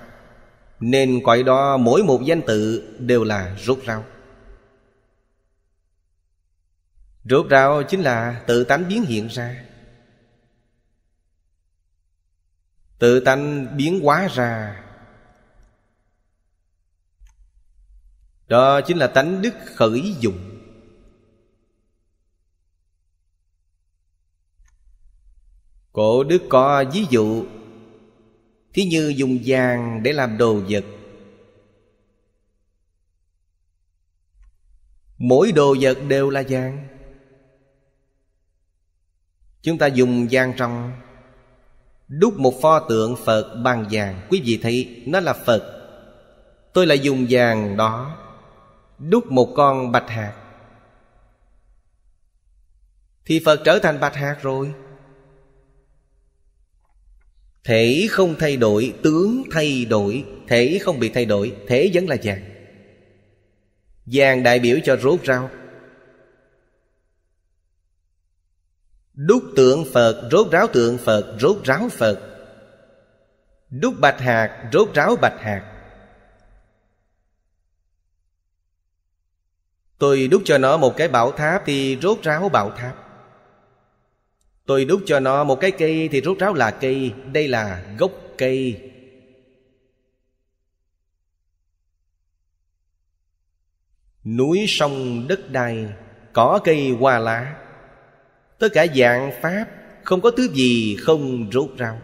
nên gọi đó mỗi một danh tự đều là rốt ráo rốt ráo chính là tự tánh biến hiện ra tự tánh biến hóa ra đó chính là tánh đức khởi dụng Cổ đức có ví dụ Thí như dùng vàng để làm đồ vật Mỗi đồ vật đều là vàng Chúng ta dùng vàng trong Đúc một pho tượng Phật bằng vàng Quý vị thấy nó là Phật Tôi lại dùng vàng đó Đúc một con bạch hạt Thì Phật trở thành bạch hạt rồi Thể không thay đổi, tướng thay đổi Thể không bị thay đổi, thể vẫn là vàng Vàng đại biểu cho rốt rau Đúc tượng Phật, rốt ráo tượng Phật, rốt ráo Phật Đúc bạch hạt, rốt ráo bạch hạt Tôi đúc cho nó một cái bảo tháp thì rốt ráo bảo tháp Tôi đúc cho nó một cái cây thì rút ráo là cây Đây là gốc cây Núi sông đất đai Cỏ cây hoa lá Tất cả dạng pháp Không có thứ gì không rút ráo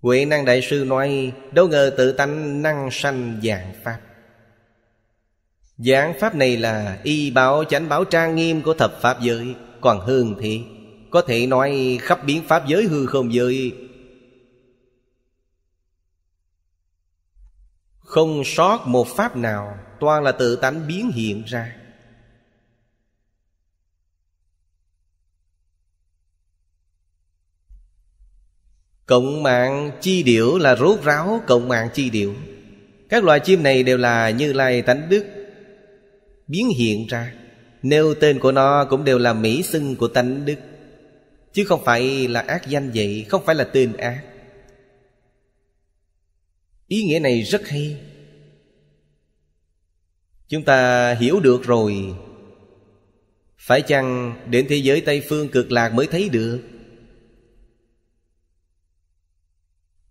Huệ năng đại sư nói Đâu ngờ tự tánh năng sanh dạng pháp Giảng pháp này là y bảo chánh báo trang nghiêm của thập pháp giới Còn hơn thì có thể nói khắp biến pháp giới hư không giới Không sót một pháp nào toàn là tự tánh biến hiện ra Cộng mạng chi điểu là rốt ráo cộng mạng chi điểu Các loài chim này đều là như lai tánh đức biến hiện ra nêu tên của nó cũng đều là mỹ xưng của tánh đức chứ không phải là ác danh vậy không phải là tên ác ý nghĩa này rất hay chúng ta hiểu được rồi phải chăng đến thế giới tây phương cực lạc mới thấy được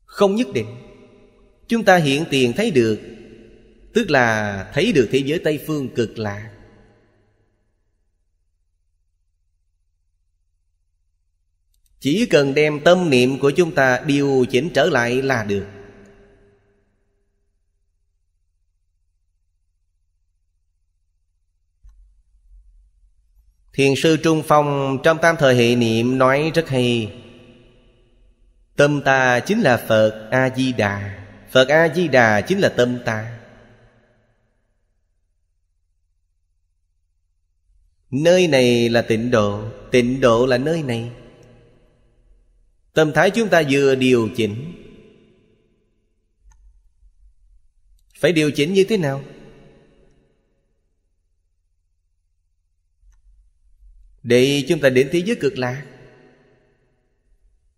không nhất định chúng ta hiện tiền thấy được tức là thấy được thế giới tây phương cực lạ chỉ cần đem tâm niệm của chúng ta điều chỉnh trở lại là được thiền sư trung phong trong tam thời hệ niệm nói rất hay tâm ta chính là phật a di đà phật a di đà chính là tâm ta Nơi này là tịnh độ Tịnh độ là nơi này Tâm thái chúng ta vừa điều chỉnh Phải điều chỉnh như thế nào? Để chúng ta đến thế giới cực lạc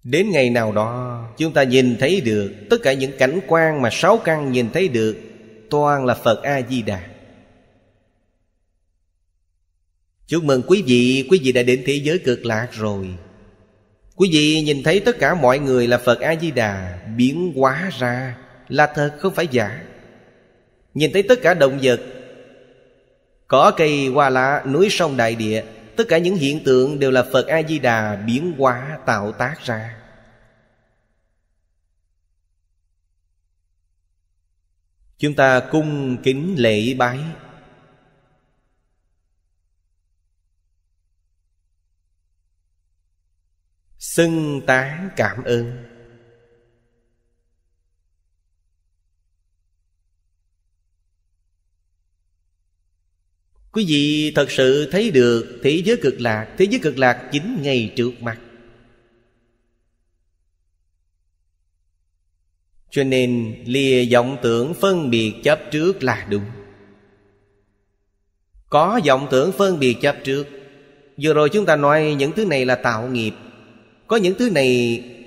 Đến ngày nào đó Chúng ta nhìn thấy được Tất cả những cảnh quan mà sáu căn nhìn thấy được Toàn là Phật A-di-đà Chúc mừng quý vị, quý vị đã đến thế giới cực lạc rồi Quý vị nhìn thấy tất cả mọi người là Phật A-di-đà Biến hóa ra là thật không phải giả Nhìn thấy tất cả động vật Cỏ cây, hoa lá, núi sông đại địa Tất cả những hiện tượng đều là Phật A-di-đà biến hóa tạo tác ra Chúng ta cung kính lễ bái xưng tán cảm ơn quý vị thật sự thấy được thế giới cực lạc thế giới cực lạc chính ngay trước mặt cho nên lìa vọng tưởng phân biệt chấp trước là đúng có vọng tưởng phân biệt chấp trước vừa rồi chúng ta nói những thứ này là tạo nghiệp có những thứ này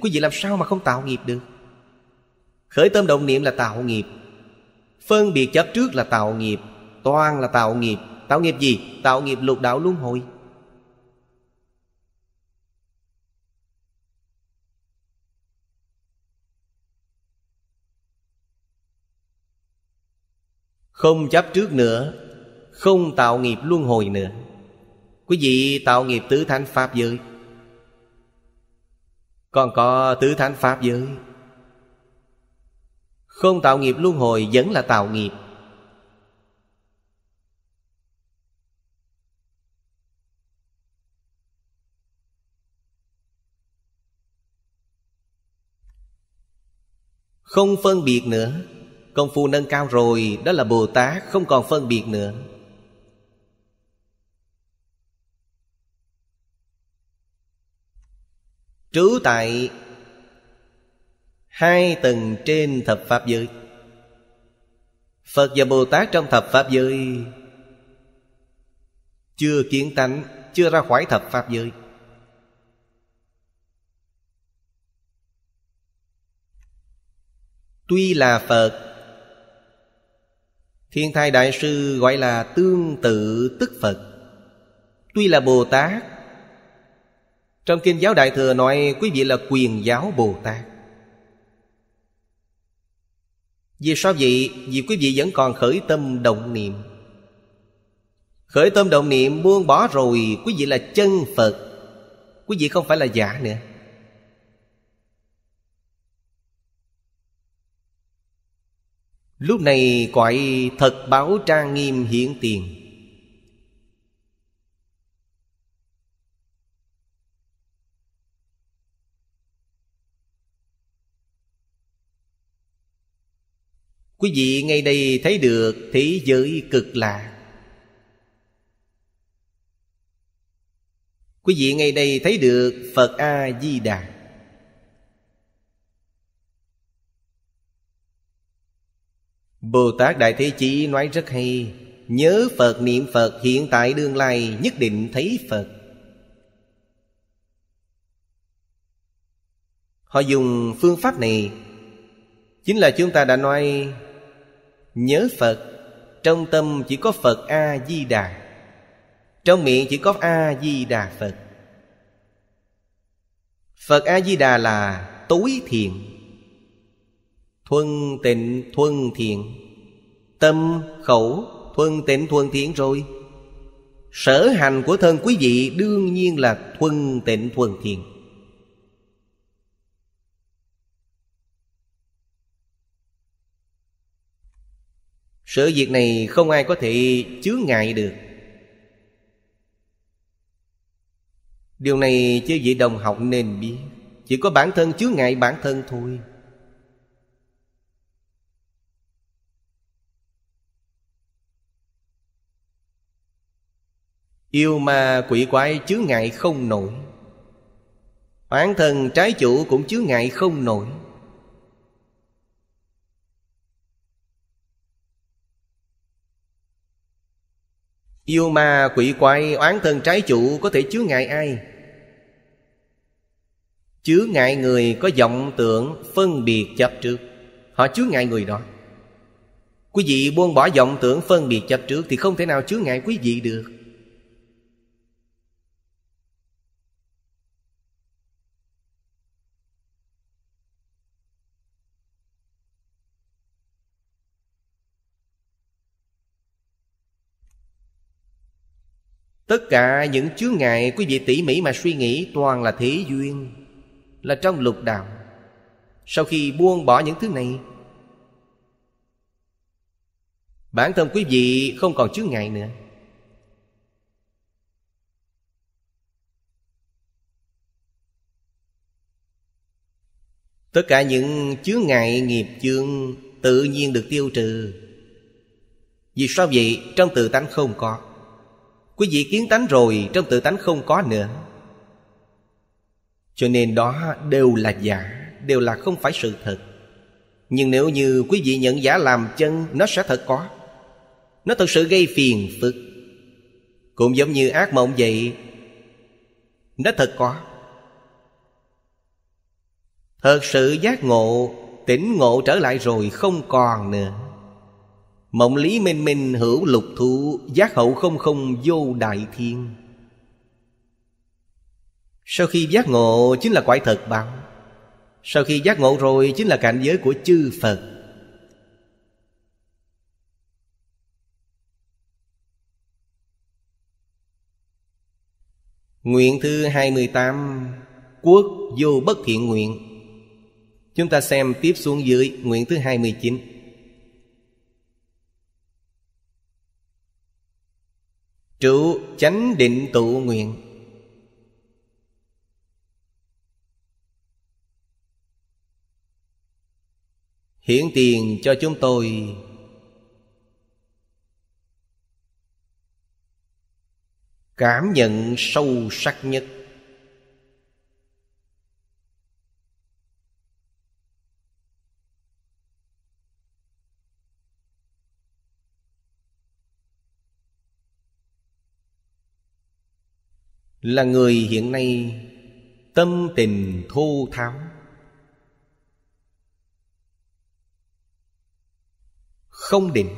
quý vị làm sao mà không tạo nghiệp được Khởi tâm động niệm là tạo nghiệp Phân biệt chấp trước là tạo nghiệp toan là tạo nghiệp Tạo nghiệp gì? Tạo nghiệp lục đạo luân hồi Không chấp trước nữa Không tạo nghiệp luân hồi nữa Quý vị tạo nghiệp tứ thánh Pháp giới còn có tứ thánh pháp giới Không tạo nghiệp luân hồi vẫn là tạo nghiệp Không phân biệt nữa Công phu nâng cao rồi Đó là Bồ Tát không còn phân biệt nữa trú tại hai tầng trên thập pháp giới phật và bồ tát trong thập pháp giới chưa kiến tánh chưa ra khỏi thập pháp giới tuy là phật thiên thai đại sư gọi là tương tự tức phật tuy là bồ tát trong Kinh giáo Đại Thừa nói quý vị là quyền giáo Bồ Tát Vì sao vậy? Vì quý vị vẫn còn khởi tâm động niệm Khởi tâm động niệm buông bỏ rồi Quý vị là chân Phật Quý vị không phải là giả nữa Lúc này gọi thật báo trang nghiêm hiển tiền quý vị ngay đây thấy được thế giới cực lạ quý vị ngay đây thấy được phật a di đà bồ tát đại thế chí nói rất hay nhớ phật niệm phật hiện tại đương lai nhất định thấy phật họ dùng phương pháp này chính là chúng ta đã nói Nhớ Phật Trong tâm chỉ có Phật A-di-đà Trong miệng chỉ có A-di-đà Phật Phật A-di-đà là túi thiện Thuần tịnh thuần thiện Tâm khẩu thuần tịnh thuần thiện rồi Sở hành của thân quý vị đương nhiên là thuần tịnh thuần thiện sự việc này không ai có thể chứa ngại được điều này chứ vị đồng học nên biết chỉ có bản thân chứa ngại bản thân thôi Yêu ma quỷ quái chứa ngại không nổi Bản thân trái chủ cũng chứa ngại không nổi Yêu ma quỷ quái oán thân trái chủ có thể chứa ngại ai? Chứa ngại người có vọng tưởng phân biệt chấp trước Họ chứa ngại người đó Quý vị buông bỏ vọng tưởng phân biệt chấp trước Thì không thể nào chứa ngại quý vị được Tất cả những chướng ngại quý vị tỉ mỉ mà suy nghĩ toàn là thế duyên Là trong lục đạo Sau khi buông bỏ những thứ này Bản thân quý vị không còn chướng ngại nữa Tất cả những chướng ngại nghiệp chướng tự nhiên được tiêu trừ Vì sao vậy? Trong tự tánh không có Quý vị kiến tánh rồi Trong tự tánh không có nữa Cho nên đó đều là giả Đều là không phải sự thật Nhưng nếu như quý vị nhận giả làm chân Nó sẽ thật có Nó thật sự gây phiền phức Cũng giống như ác mộng vậy Nó thật có Thật sự giác ngộ Tỉnh ngộ trở lại rồi không còn nữa Mộng lý minh minh hữu lục thụ Giác hậu không không vô đại thiên Sau khi giác ngộ chính là quải thật báo Sau khi giác ngộ rồi chính là cảnh giới của chư Phật Nguyện thứ 28 Quốc vô bất thiện nguyện Chúng ta xem tiếp xuống dưới Nguyện thứ 29 Trụ chánh định tụ nguyện Hiển tiền cho chúng tôi Cảm nhận sâu sắc nhất là người hiện nay tâm tình thô tháo không định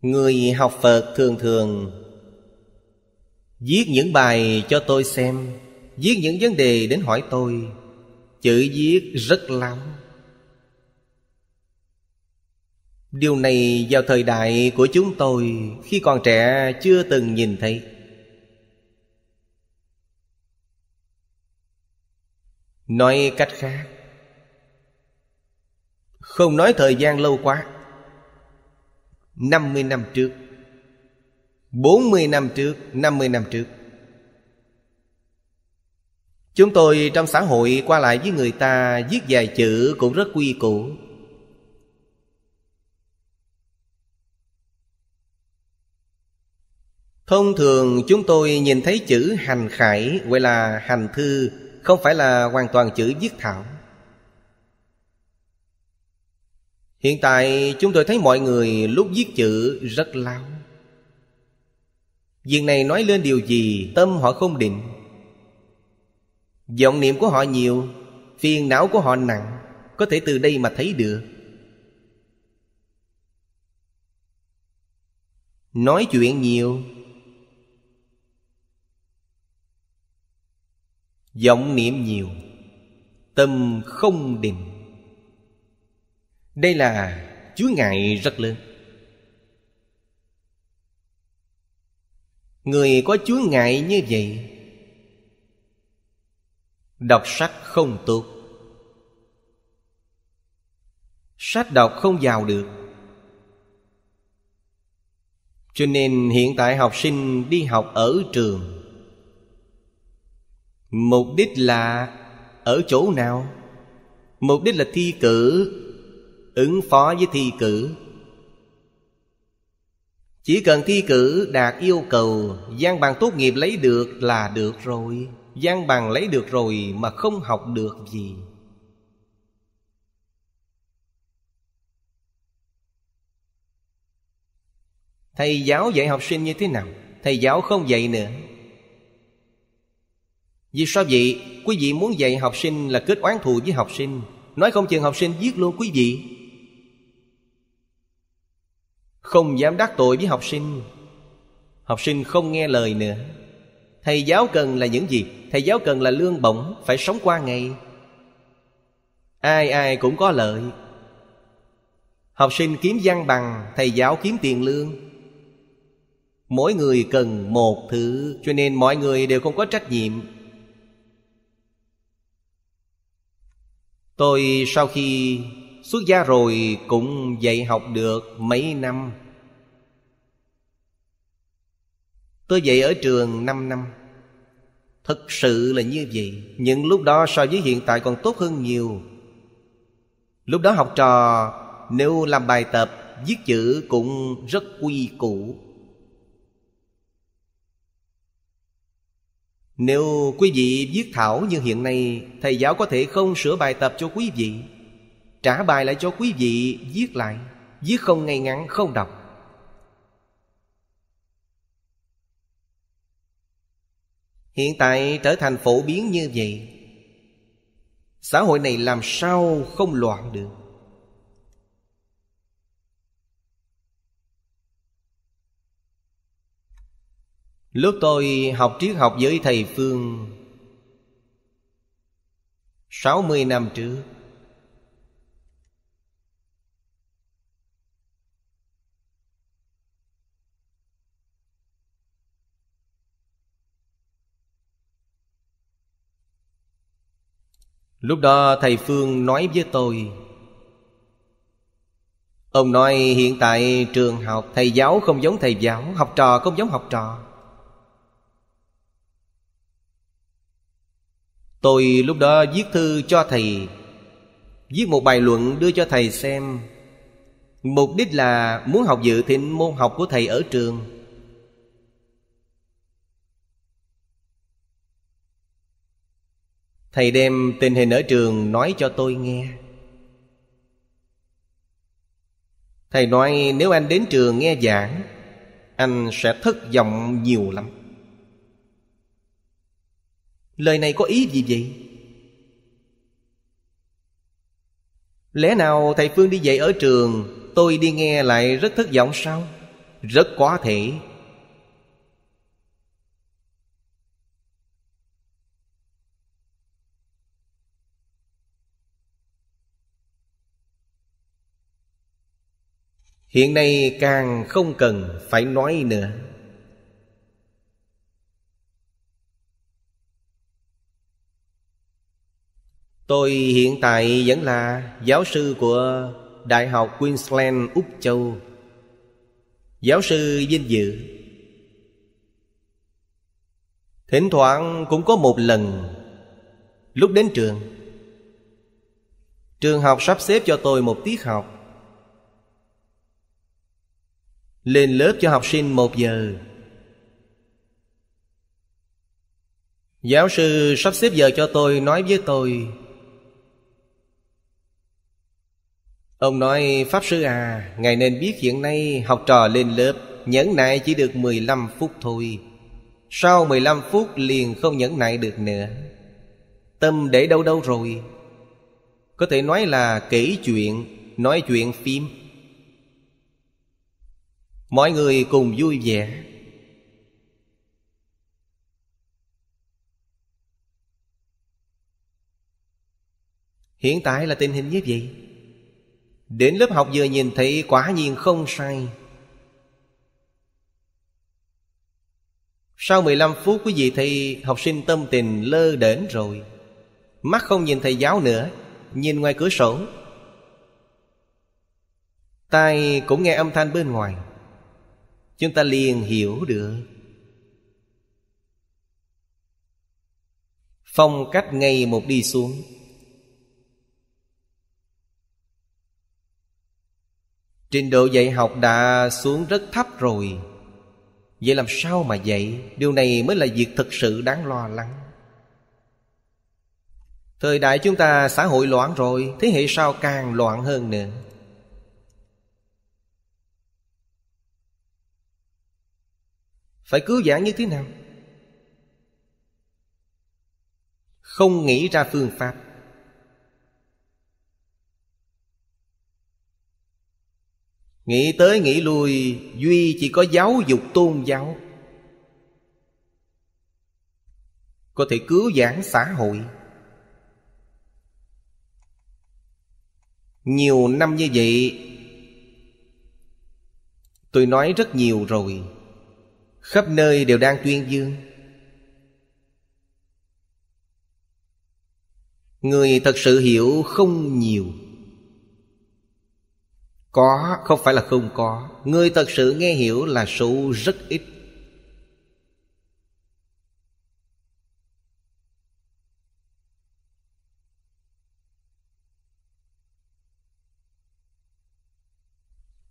người học phật thường thường viết những bài cho tôi xem viết những vấn đề đến hỏi tôi chữ viết rất lắm điều này vào thời đại của chúng tôi khi còn trẻ chưa từng nhìn thấy nói cách khác không nói thời gian lâu quá năm mươi năm trước bốn mươi năm trước năm mươi năm trước Chúng tôi trong xã hội qua lại với người ta Viết vài chữ cũng rất quy củ Thông thường chúng tôi nhìn thấy chữ hành khải gọi là hành thư Không phải là hoàn toàn chữ viết thảo Hiện tại chúng tôi thấy mọi người lúc viết chữ rất lao Việc này nói lên điều gì tâm họ không định vọng niệm của họ nhiều phiền não của họ nặng có thể từ đây mà thấy được nói chuyện nhiều vọng niệm nhiều tâm không định đây là chúa ngại rất lớn người có chúa ngại như vậy đọc sách không tốt sách đọc không vào được cho nên hiện tại học sinh đi học ở trường mục đích là ở chỗ nào mục đích là thi cử ứng phó với thi cử chỉ cần thi cử đạt yêu cầu gian bằng tốt nghiệp lấy được là được rồi gian bằng lấy được rồi mà không học được gì thầy giáo dạy học sinh như thế nào thầy giáo không dạy nữa vì sao vậy? Quý vị muốn dạy học sinh là kết oán thù với học sinh Nói không chừng học sinh giết luôn quý vị Không dám đắc tội với học sinh Học sinh không nghe lời nữa Thầy giáo cần là những gì? Thầy giáo cần là lương bổng Phải sống qua ngày Ai ai cũng có lợi Học sinh kiếm văn bằng Thầy giáo kiếm tiền lương Mỗi người cần một thứ Cho nên mọi người đều không có trách nhiệm Tôi sau khi xuất gia rồi cũng dạy học được mấy năm Tôi dạy ở trường 5 năm Thật sự là như vậy Những lúc đó so với hiện tại còn tốt hơn nhiều Lúc đó học trò nếu làm bài tập Viết chữ cũng rất quy củ Nếu quý vị viết thảo như hiện nay Thầy giáo có thể không sửa bài tập cho quý vị Trả bài lại cho quý vị viết lại Viết không ngay ngắn không đọc Hiện tại trở thành phổ biến như vậy Xã hội này làm sao không loạn được Lúc tôi học triết học với thầy Phương 60 năm trước Lúc đó thầy Phương nói với tôi Ông nói hiện tại trường học thầy giáo không giống thầy giáo Học trò không giống học trò Tôi lúc đó viết thư cho thầy Viết một bài luận đưa cho thầy xem Mục đích là muốn học dự thịnh môn học của thầy ở trường Thầy đem tình hình ở trường nói cho tôi nghe Thầy nói nếu anh đến trường nghe giảng Anh sẽ thất vọng nhiều lắm lời này có ý gì vậy lẽ nào thầy phương đi dạy ở trường tôi đi nghe lại rất thất vọng sao rất quá thể hiện nay càng không cần phải nói nữa Tôi hiện tại vẫn là giáo sư của Đại học Queensland, Úc Châu Giáo sư vinh dự Thỉnh thoảng cũng có một lần Lúc đến trường Trường học sắp xếp cho tôi một tiết học Lên lớp cho học sinh một giờ Giáo sư sắp xếp giờ cho tôi nói với tôi Ông nói Pháp Sư à Ngài nên biết hiện nay học trò lên lớp Nhẫn nại chỉ được 15 phút thôi Sau 15 phút liền không nhẫn nại được nữa Tâm để đâu đâu rồi Có thể nói là kể chuyện Nói chuyện phim Mọi người cùng vui vẻ Hiện tại là tình hình như vậy Đến lớp học vừa nhìn thấy quả nhiên không sai Sau 15 phút quý vị thì học sinh tâm tình lơ đến rồi Mắt không nhìn thầy giáo nữa Nhìn ngoài cửa sổ Tai cũng nghe âm thanh bên ngoài Chúng ta liền hiểu được Phong cách ngay một đi xuống trình độ dạy học đã xuống rất thấp rồi vậy làm sao mà dạy điều này mới là việc thực sự đáng lo lắng thời đại chúng ta xã hội loạn rồi thế hệ sau càng loạn hơn nữa phải cứu giảng như thế nào không nghĩ ra phương pháp Nghĩ tới nghĩ lui Duy chỉ có giáo dục tôn giáo Có thể cứu giảng xã hội Nhiều năm như vậy Tôi nói rất nhiều rồi Khắp nơi đều đang tuyên dương Người thật sự hiểu không nhiều có không phải là không có Người thật sự nghe hiểu là số rất ít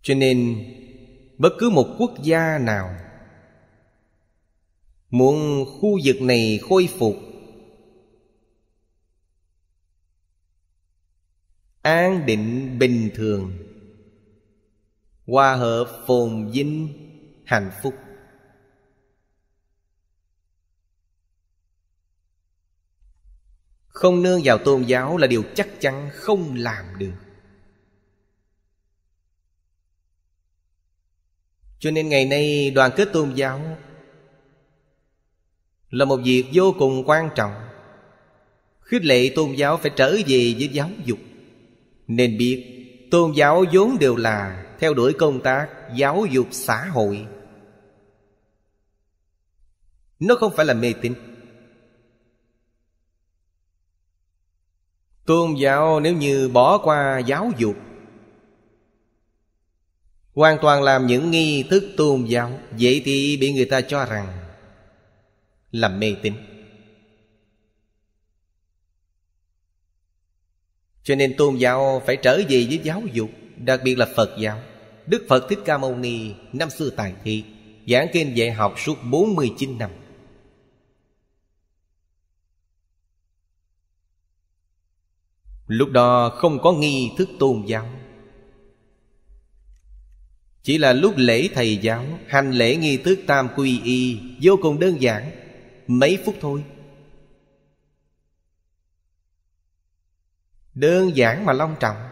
Cho nên Bất cứ một quốc gia nào Muốn khu vực này khôi phục An định bình thường Hòa hợp phồn vinh hạnh phúc Không nương vào tôn giáo là điều chắc chắn không làm được Cho nên ngày nay đoàn kết tôn giáo Là một việc vô cùng quan trọng Khích lệ tôn giáo phải trở về với giáo dục Nên biết tôn giáo vốn đều là theo đuổi công tác giáo dục xã hội nó không phải là mê tín tôn giáo nếu như bỏ qua giáo dục hoàn toàn làm những nghi thức tôn giáo vậy thì bị người ta cho rằng là mê tín cho nên tôn giáo phải trở về với giáo dục đặc biệt là phật giáo Đức Phật Thích Ca Mâu Ni năm xưa tài thi Giảng kinh dạy học suốt 49 năm Lúc đó không có nghi thức tôn giáo Chỉ là lúc lễ thầy giáo Hành lễ nghi thức tam quy y Vô cùng đơn giản Mấy phút thôi Đơn giản mà long trọng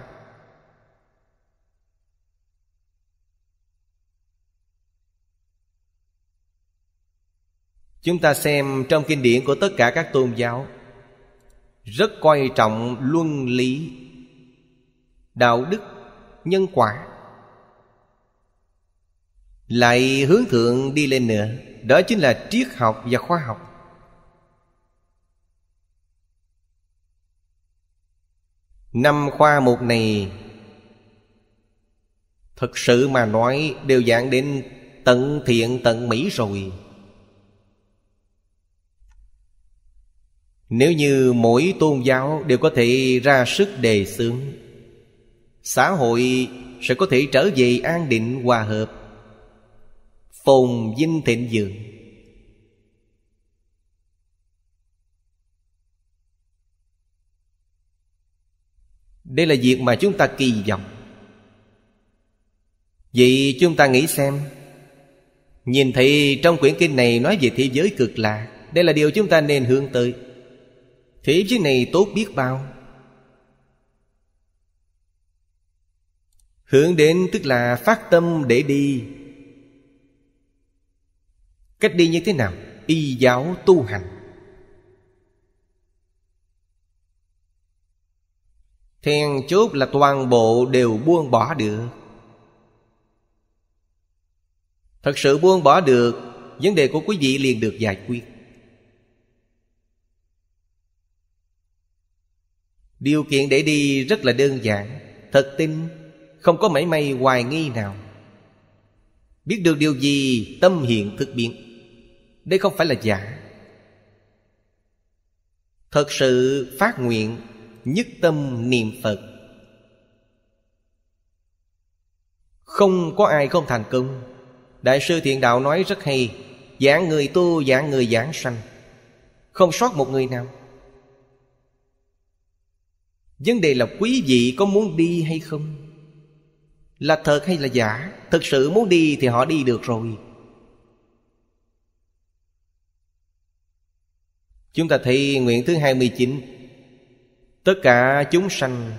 chúng ta xem trong kinh điển của tất cả các tôn giáo rất quan trọng luân lý đạo đức nhân quả lại hướng thượng đi lên nữa đó chính là triết học và khoa học năm khoa mục này thực sự mà nói đều dạng đến tận thiện tận mỹ rồi nếu như mỗi tôn giáo đều có thể ra sức đề xướng xã hội sẽ có thể trở về an định hòa hợp phồn vinh thịnh vượng đây là việc mà chúng ta kỳ vọng vậy chúng ta nghĩ xem nhìn thấy trong quyển kinh này nói về thế giới cực lạ đây là điều chúng ta nên hướng tới Thế giới này tốt biết bao Hướng đến tức là phát tâm để đi Cách đi như thế nào? Y giáo tu hành Then chốt là toàn bộ đều buông bỏ được Thật sự buông bỏ được Vấn đề của quý vị liền được giải quyết Điều kiện để đi rất là đơn giản Thật tin Không có mảy may hoài nghi nào Biết được điều gì Tâm hiện thực biến Đây không phải là giả Thật sự phát nguyện Nhất tâm niệm Phật Không có ai không thành công Đại sư Thiện Đạo nói rất hay Giảng người tu, giảng người giảng sanh Không sót một người nào Vấn đề là quý vị có muốn đi hay không Là thật hay là giả thực sự muốn đi thì họ đi được rồi Chúng ta thấy nguyện thứ 29 Tất cả chúng sanh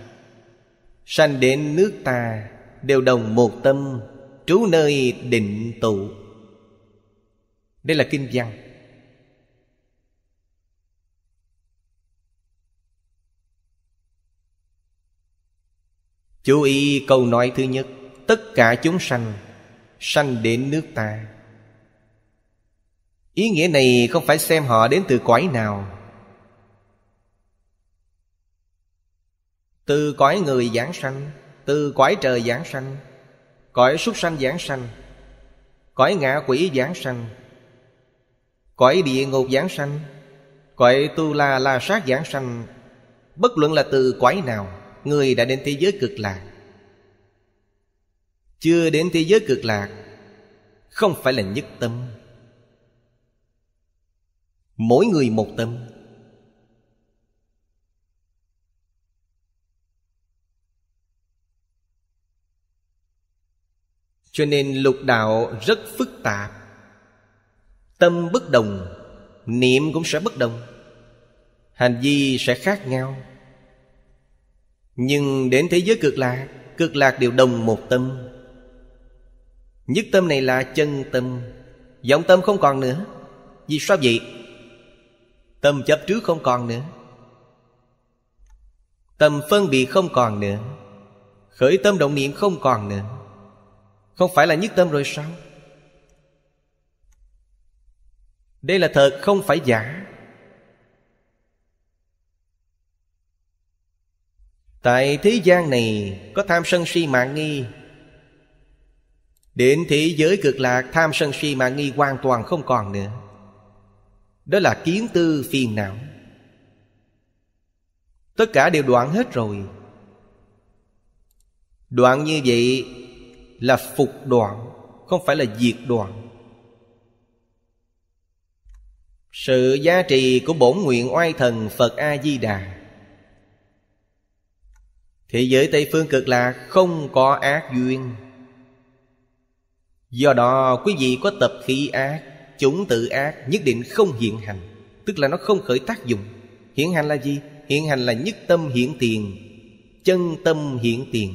Sanh đến nước ta Đều đồng một tâm Trú nơi định tụ Đây là kinh văn Chú ý câu nói thứ nhất Tất cả chúng sanh Sanh đến nước ta Ý nghĩa này không phải xem họ đến từ cõi nào Từ cõi người giảng sanh Từ cõi trời giảng sanh Cõi súc sanh giảng sanh Cõi ngạ quỷ giảng sanh Cõi địa ngục giảng sanh Cõi tu la la sát giảng sanh Bất luận là từ cõi nào người đã đến thế giới cực lạc chưa đến thế giới cực lạc không phải là nhất tâm mỗi người một tâm cho nên lục đạo rất phức tạp tâm bất đồng niệm cũng sẽ bất đồng hành vi sẽ khác nhau nhưng đến thế giới cực lạc cực lạc đều đồng một tâm nhất tâm này là chân tâm vọng tâm không còn nữa vì sao vậy tâm chấp trước không còn nữa tâm phân biệt không còn nữa khởi tâm động niệm không còn nữa không phải là nhất tâm rồi sao đây là thật không phải giả Tại thế gian này có tham sân si mạng nghi Đến thế giới cực lạc tham sân si mạng nghi hoàn toàn không còn nữa Đó là kiến tư phiền não Tất cả đều đoạn hết rồi Đoạn như vậy là phục đoạn Không phải là diệt đoạn Sự giá trị của bổn nguyện oai thần Phật A-di-đà Thế giới Tây Phương cực lạc không có ác duyên Do đó quý vị có tập khí ác Chúng tự ác nhất định không hiện hành Tức là nó không khởi tác dụng Hiện hành là gì? Hiện hành là nhất tâm hiện tiền Chân tâm hiện tiền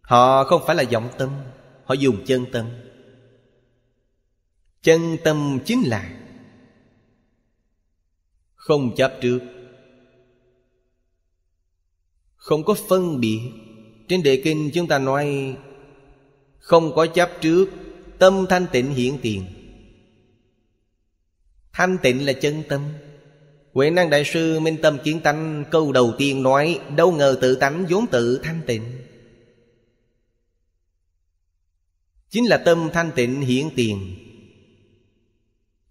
Họ không phải là vọng tâm Họ dùng chân tâm Chân tâm chính là Không chấp trước không có phân biệt Trên đề kinh chúng ta nói Không có chấp trước Tâm thanh tịnh hiện tiền Thanh tịnh là chân tâm Huệ năng đại sư minh tâm kiến tánh Câu đầu tiên nói Đâu ngờ tự tánh vốn tự thanh tịnh Chính là tâm thanh tịnh hiện tiền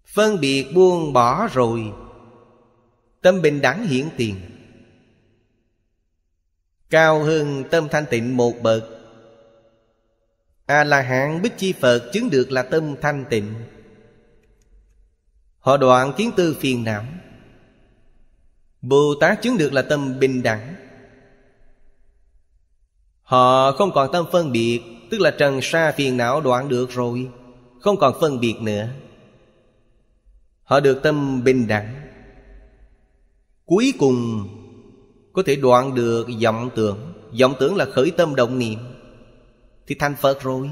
Phân biệt buông bỏ rồi Tâm bình đẳng hiển tiền Cao hơn tâm thanh tịnh một bậc A-la-hán bích chi Phật chứng được là tâm thanh tịnh Họ đoạn kiến tư phiền não Bồ Tát chứng được là tâm bình đẳng Họ không còn tâm phân biệt Tức là trần sa phiền não đoạn được rồi Không còn phân biệt nữa Họ được tâm bình đẳng Cuối cùng có thể đoạn được vọng tưởng Vọng tưởng là khởi tâm động niệm Thì thành Phật rồi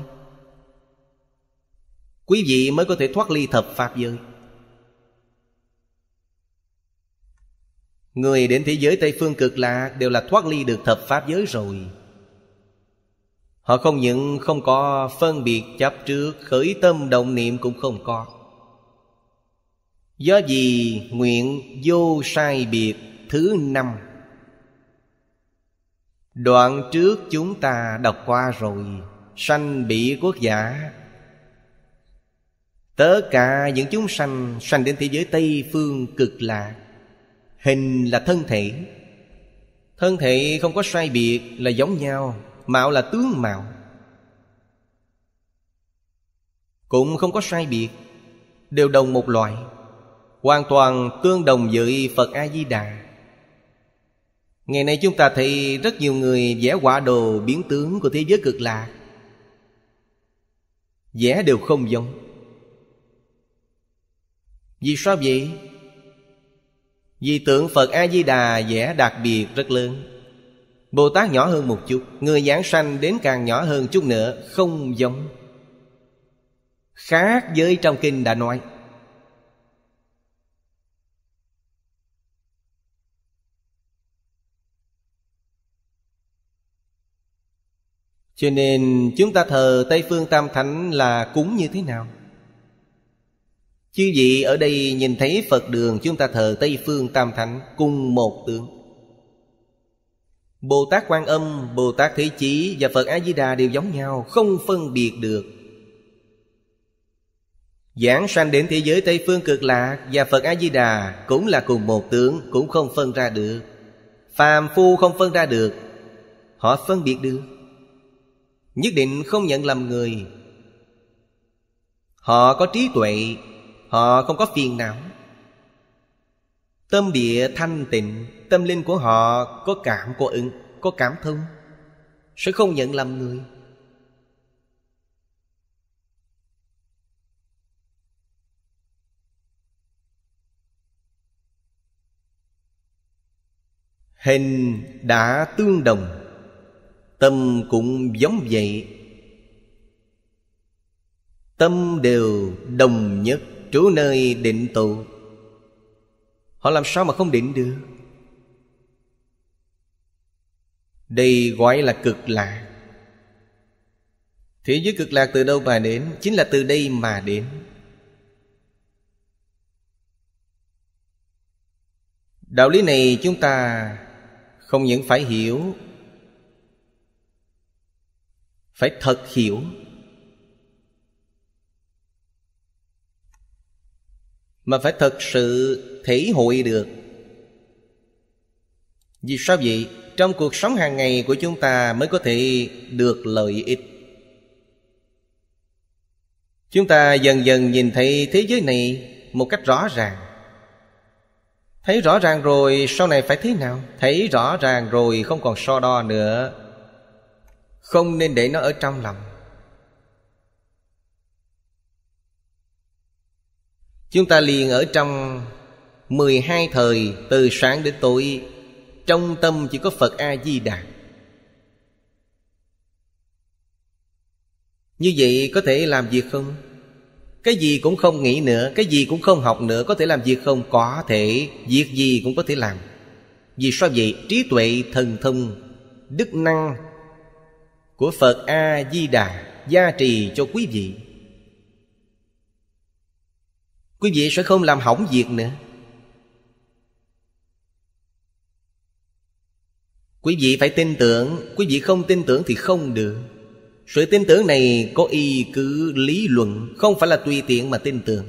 Quý vị mới có thể thoát ly thập Pháp giới Người đến thế giới Tây Phương cực lạc Đều là thoát ly được thập Pháp giới rồi Họ không những không có phân biệt chấp trước Khởi tâm động niệm cũng không có Do gì nguyện vô sai biệt thứ năm Đoạn trước chúng ta đọc qua rồi Sanh bị quốc giả Tất cả những chúng sanh Sanh đến thế giới Tây phương cực lạ, Hình là thân thể Thân thể không có sai biệt là giống nhau Mạo là tướng mạo Cũng không có sai biệt Đều đồng một loại Hoàn toàn tương đồng với Phật A-di-đà Ngày nay chúng ta thấy rất nhiều người vẽ quả đồ biến tướng của thế giới cực lạc Vẽ đều không giống Vì sao vậy? Vì tượng Phật A-di-đà vẽ đặc biệt rất lớn Bồ Tát nhỏ hơn một chút Người giảng sanh đến càng nhỏ hơn chút nữa Không giống Khác với trong kinh đã nói cho nên chúng ta thờ Tây Phương Tam Thánh là cúng như thế nào? Chư vị ở đây nhìn thấy Phật đường chúng ta thờ Tây Phương Tam Thánh cùng một tượng. Bồ Tát Quan Âm, Bồ Tát Thế Chí và Phật A-di-đà đều giống nhau, không phân biệt được. Giảng sanh đến thế giới Tây Phương cực lạc và Phật A-di-đà cũng là cùng một tướng, cũng không phân ra được. Phàm phu không phân ra được, họ phân biệt được nhất định không nhận làm người họ có trí tuệ họ không có phiền não tâm địa thanh tịnh tâm linh của họ có cảm có ứng có cảm thông sẽ không nhận làm người hình đã tương đồng tâm cũng giống vậy tâm đều đồng nhất trú nơi định tụ họ làm sao mà không định được đây gọi là cực lạc thế giới cực lạc từ đâu mà đến chính là từ đây mà đến đạo lý này chúng ta không những phải hiểu phải thật hiểu mà phải thật sự thể hội được vì sao vậy trong cuộc sống hàng ngày của chúng ta mới có thể được lợi ích chúng ta dần dần nhìn thấy thế giới này một cách rõ ràng thấy rõ ràng rồi sau này phải thế nào thấy rõ ràng rồi không còn so đo nữa không nên để nó ở trong lòng chúng ta liền ở trong mười hai thời từ sáng đến tối trong tâm chỉ có Phật A Di Đà như vậy có thể làm việc không cái gì cũng không nghĩ nữa cái gì cũng không học nữa có thể làm việc không có thể việc gì cũng có thể làm vì sao vậy trí tuệ thần thông đức năng của Phật A Di Đà gia trì cho quý vị. Quý vị sẽ không làm hỏng việc nữa. Quý vị phải tin tưởng, quý vị không tin tưởng thì không được. Sự tin tưởng này có y cứ lý luận, không phải là tùy tiện mà tin tưởng.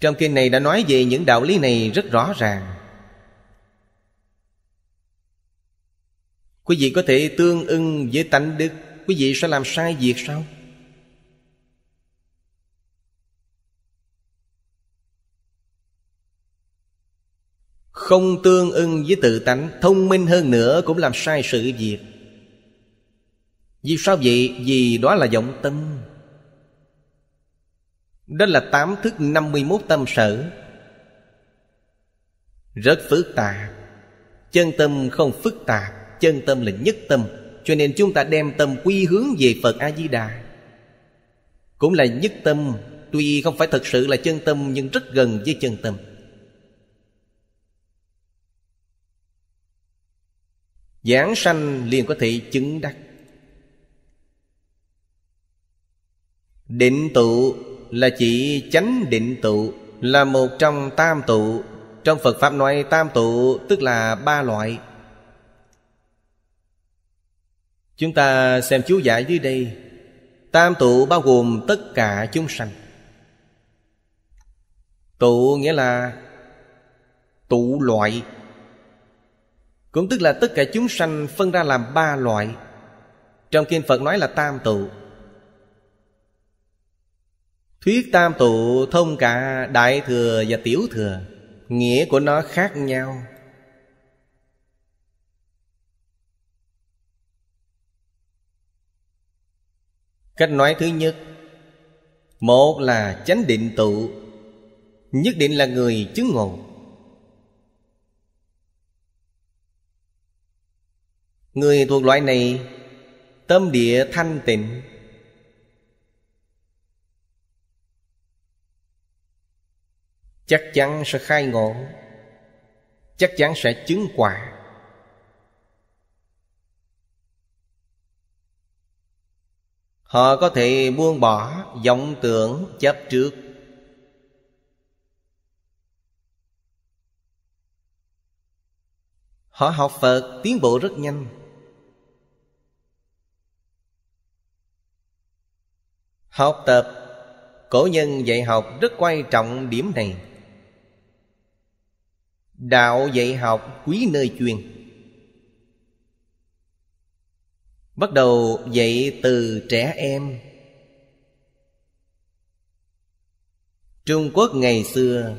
Trong kinh này đã nói về những đạo lý này rất rõ ràng. Quý vị có thể tương ưng với tánh đức Quý vị sẽ làm sai việc sao? Không tương ưng với tự tánh Thông minh hơn nữa cũng làm sai sự việc Vì sao vậy? Vì đó là vọng tâm Đó là tám thức 51 tâm sở Rất phức tạp Chân tâm không phức tạp chân tâm là nhất tâm cho nên chúng ta đem tâm quy hướng về phật a di đà cũng là nhất tâm tuy không phải thật sự là chân tâm nhưng rất gần với chân tâm giảng sanh liền có thể chứng đắc định tụ là chỉ chánh định tụ là một trong tam tụ trong phật pháp nói tam tụ tức là ba loại Chúng ta xem chú giải dưới đây Tam tụ bao gồm tất cả chúng sanh Tụ nghĩa là tụ loại Cũng tức là tất cả chúng sanh phân ra làm ba loại Trong Kinh Phật nói là tam tụ Thuyết tam tụ thông cả đại thừa và tiểu thừa Nghĩa của nó khác nhau cách nói thứ nhất một là chánh định tụ nhất định là người chứng ngộ người thuộc loại này tâm địa thanh tịnh chắc chắn sẽ khai ngộ chắc chắn sẽ chứng quả Họ có thể buông bỏ vọng tưởng chấp trước Họ học Phật tiến bộ rất nhanh Học tập Cổ nhân dạy học rất quan trọng điểm này Đạo dạy học quý nơi chuyên bắt đầu dạy từ trẻ em trung quốc ngày xưa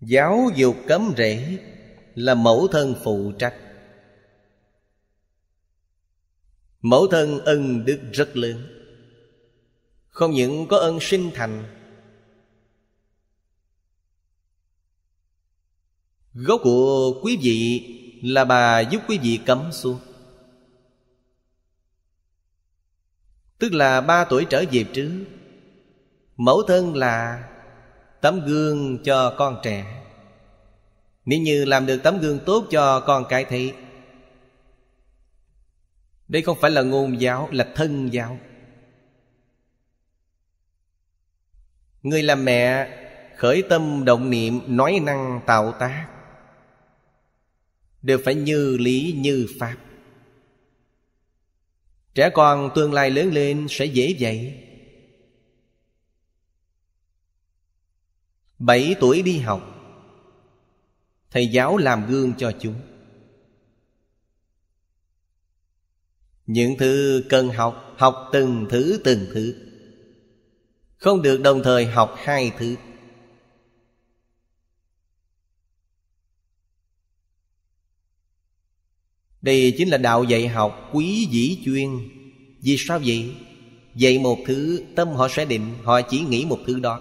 giáo dục cấm rễ là mẫu thân phụ trách mẫu thân ân đức rất lớn không những có ân sinh thành Gốc của quý vị là bà giúp quý vị cấm xuống Tức là ba tuổi trở về trước Mẫu thân là tấm gương cho con trẻ Nếu như làm được tấm gương tốt cho con cái thị Đây không phải là ngôn giáo, là thân giáo Người làm mẹ khởi tâm động niệm nói năng tạo tác đều phải như lý như pháp trẻ con tương lai lớn lên sẽ dễ dạy. bảy tuổi đi học thầy giáo làm gương cho chúng những thứ cần học học từng thứ từng thứ không được đồng thời học hai thứ Đây chính là đạo dạy học quý dĩ chuyên Vì sao vậy? Dạy một thứ tâm họ sẽ định Họ chỉ nghĩ một thứ đó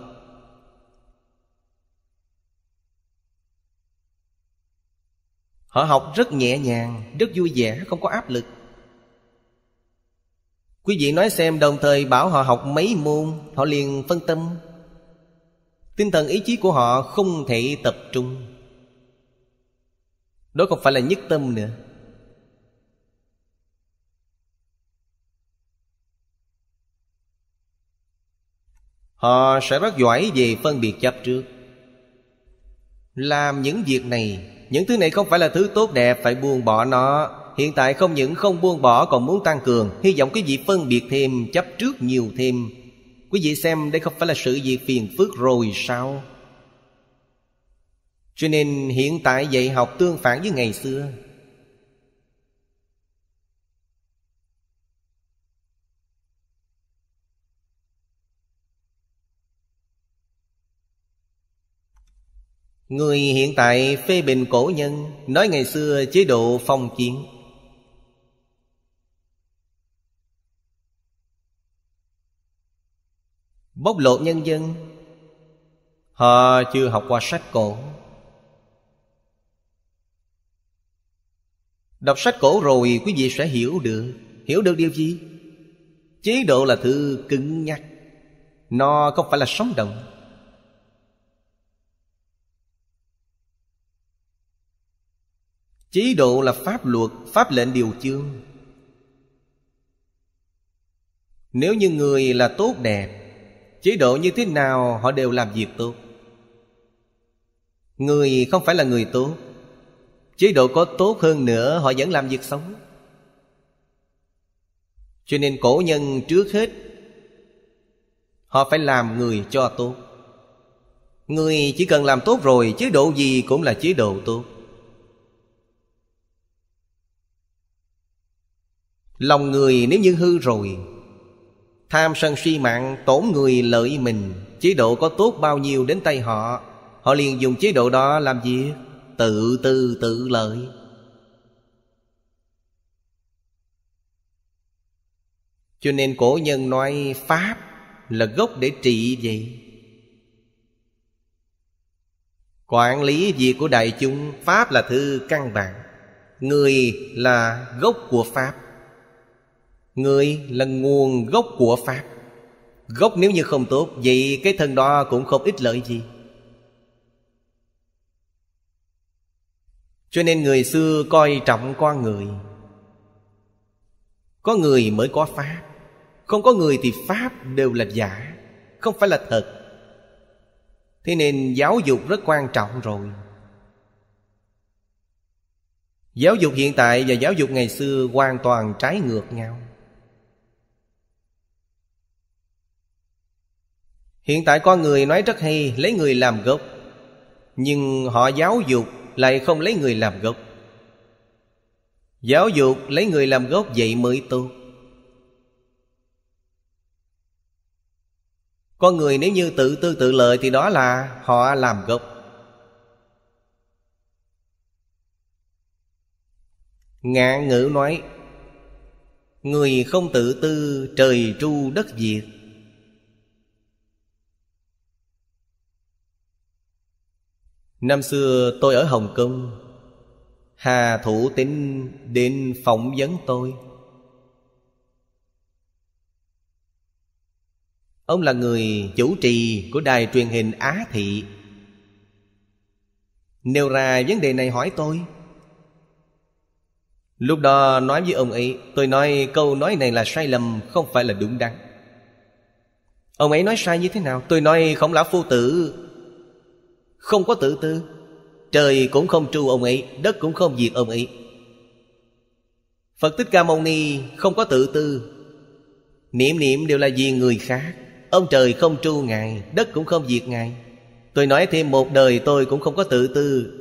Họ học rất nhẹ nhàng Rất vui vẻ Không có áp lực Quý vị nói xem đồng thời bảo họ học mấy môn Họ liền phân tâm Tinh thần ý chí của họ không thể tập trung Đó không phải là nhất tâm nữa Họ sẽ rất giỏi về phân biệt chấp trước Làm những việc này Những thứ này không phải là thứ tốt đẹp Phải buông bỏ nó Hiện tại không những không buông bỏ còn muốn tăng cường Hy vọng quý vị phân biệt thêm Chấp trước nhiều thêm Quý vị xem đây không phải là sự việc phiền phức rồi sao Cho nên hiện tại dạy học tương phản với ngày xưa Người hiện tại phê bình cổ nhân Nói ngày xưa chế độ phong kiến Bóc lột nhân dân Họ chưa học qua sách cổ Đọc sách cổ rồi quý vị sẽ hiểu được Hiểu được điều gì? Chế độ là thứ cứng nhắc Nó không phải là sống động chế độ là pháp luật pháp lệnh điều chương nếu như người là tốt đẹp chế độ như thế nào họ đều làm việc tốt người không phải là người tốt chế độ có tốt hơn nữa họ vẫn làm việc xấu cho nên cổ nhân trước hết họ phải làm người cho tốt người chỉ cần làm tốt rồi chế độ gì cũng là chế độ tốt Lòng người nếu như hư rồi Tham sân si mạng tổn người lợi mình Chế độ có tốt bao nhiêu đến tay họ Họ liền dùng chế độ đó làm gì? Tự tư tự lợi Cho nên cổ nhân nói Pháp là gốc để trị vậy Quản lý việc của đại chúng Pháp là thư căn bản Người là gốc của Pháp Người là nguồn gốc của Pháp Gốc nếu như không tốt Vậy cái thân đó cũng không ít lợi gì Cho nên người xưa coi trọng con người Có người mới có Pháp Không có người thì Pháp đều là giả Không phải là thật Thế nên giáo dục rất quan trọng rồi Giáo dục hiện tại và giáo dục ngày xưa hoàn toàn trái ngược nhau hiện tại con người nói rất hay lấy người làm gốc nhưng họ giáo dục lại không lấy người làm gốc giáo dục lấy người làm gốc vậy mới tu con người nếu như tự tư tự lợi thì đó là họ làm gốc ngạn ngữ nói người không tự tư trời tru đất diệt Năm xưa tôi ở Hồng Kông Hà Thủ Tĩnh đến phỏng vấn tôi Ông là người chủ trì của đài truyền hình Á Thị Nêu ra vấn đề này hỏi tôi Lúc đó nói với ông ấy Tôi nói câu nói này là sai lầm Không phải là đúng đắn Ông ấy nói sai như thế nào Tôi nói không lão phu tử không có tự tư Trời cũng không tru ông ấy Đất cũng không diệt ông ấy Phật Thích Ca Mâu Ni không có tự tư Niệm niệm đều là vì người khác Ông trời không tru Ngài Đất cũng không diệt Ngài Tôi nói thêm một đời tôi cũng không có tự tư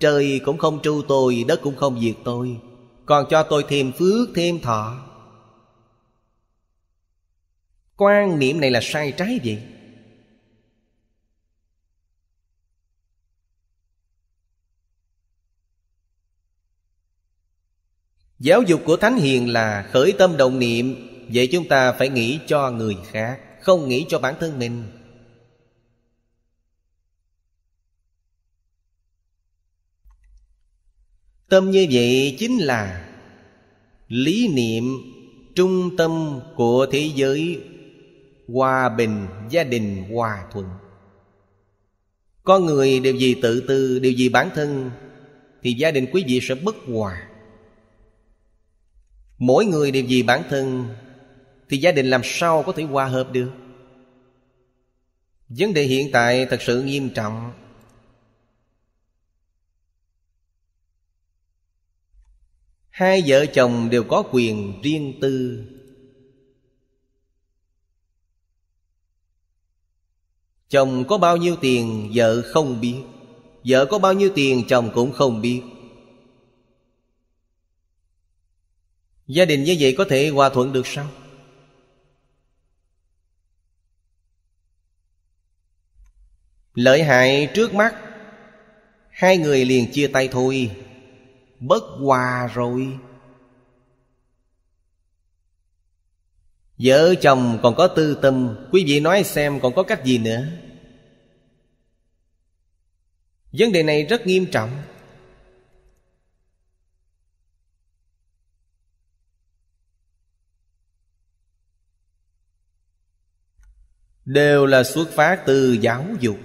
Trời cũng không tru tôi Đất cũng không diệt tôi Còn cho tôi thêm phước thêm thọ Quan niệm này là sai trái vậy Giáo dục của Thánh Hiền là khởi tâm đồng niệm Vậy chúng ta phải nghĩ cho người khác Không nghĩ cho bản thân mình Tâm như vậy chính là Lý niệm trung tâm của thế giới Hòa bình, gia đình, hòa thuận Con người đều vì tự tư, đều vì bản thân Thì gia đình quý vị sẽ bất hòa mỗi người đều vì bản thân thì gia đình làm sao có thể hòa hợp được vấn đề hiện tại thật sự nghiêm trọng hai vợ chồng đều có quyền riêng tư chồng có bao nhiêu tiền vợ không biết vợ có bao nhiêu tiền chồng cũng không biết Gia đình như vậy có thể hòa thuận được sao? Lợi hại trước mắt Hai người liền chia tay thôi Bất hòa rồi Vợ chồng còn có tư tâm Quý vị nói xem còn có cách gì nữa Vấn đề này rất nghiêm trọng đều là xuất phát từ giáo dục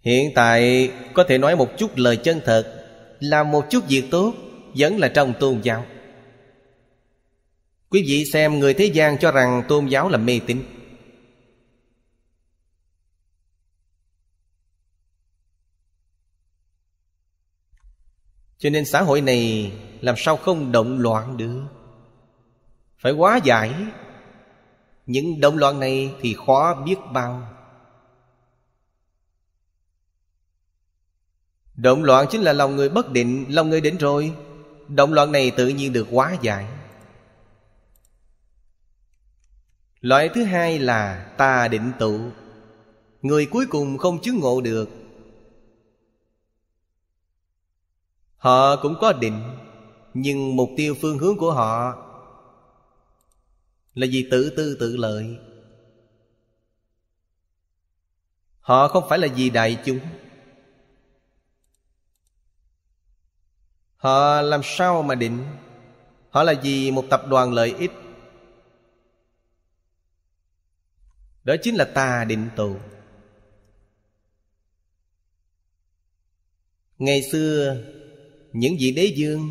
hiện tại có thể nói một chút lời chân thật làm một chút việc tốt vẫn là trong tôn giáo quý vị xem người thế gian cho rằng tôn giáo là mê tín cho nên xã hội này làm sao không động loạn được phải quá giải những động loạn này thì khó biết bao Động loạn chính là lòng người bất định Lòng người đến rồi Động loạn này tự nhiên được hóa giải Loại thứ hai là ta định tụ Người cuối cùng không chứng ngộ được Họ cũng có định Nhưng mục tiêu phương hướng của họ là vì tự tư tự lợi họ không phải là vì đại chúng họ làm sao mà định họ là vì một tập đoàn lợi ích đó chính là tà định tù ngày xưa những vị đế dương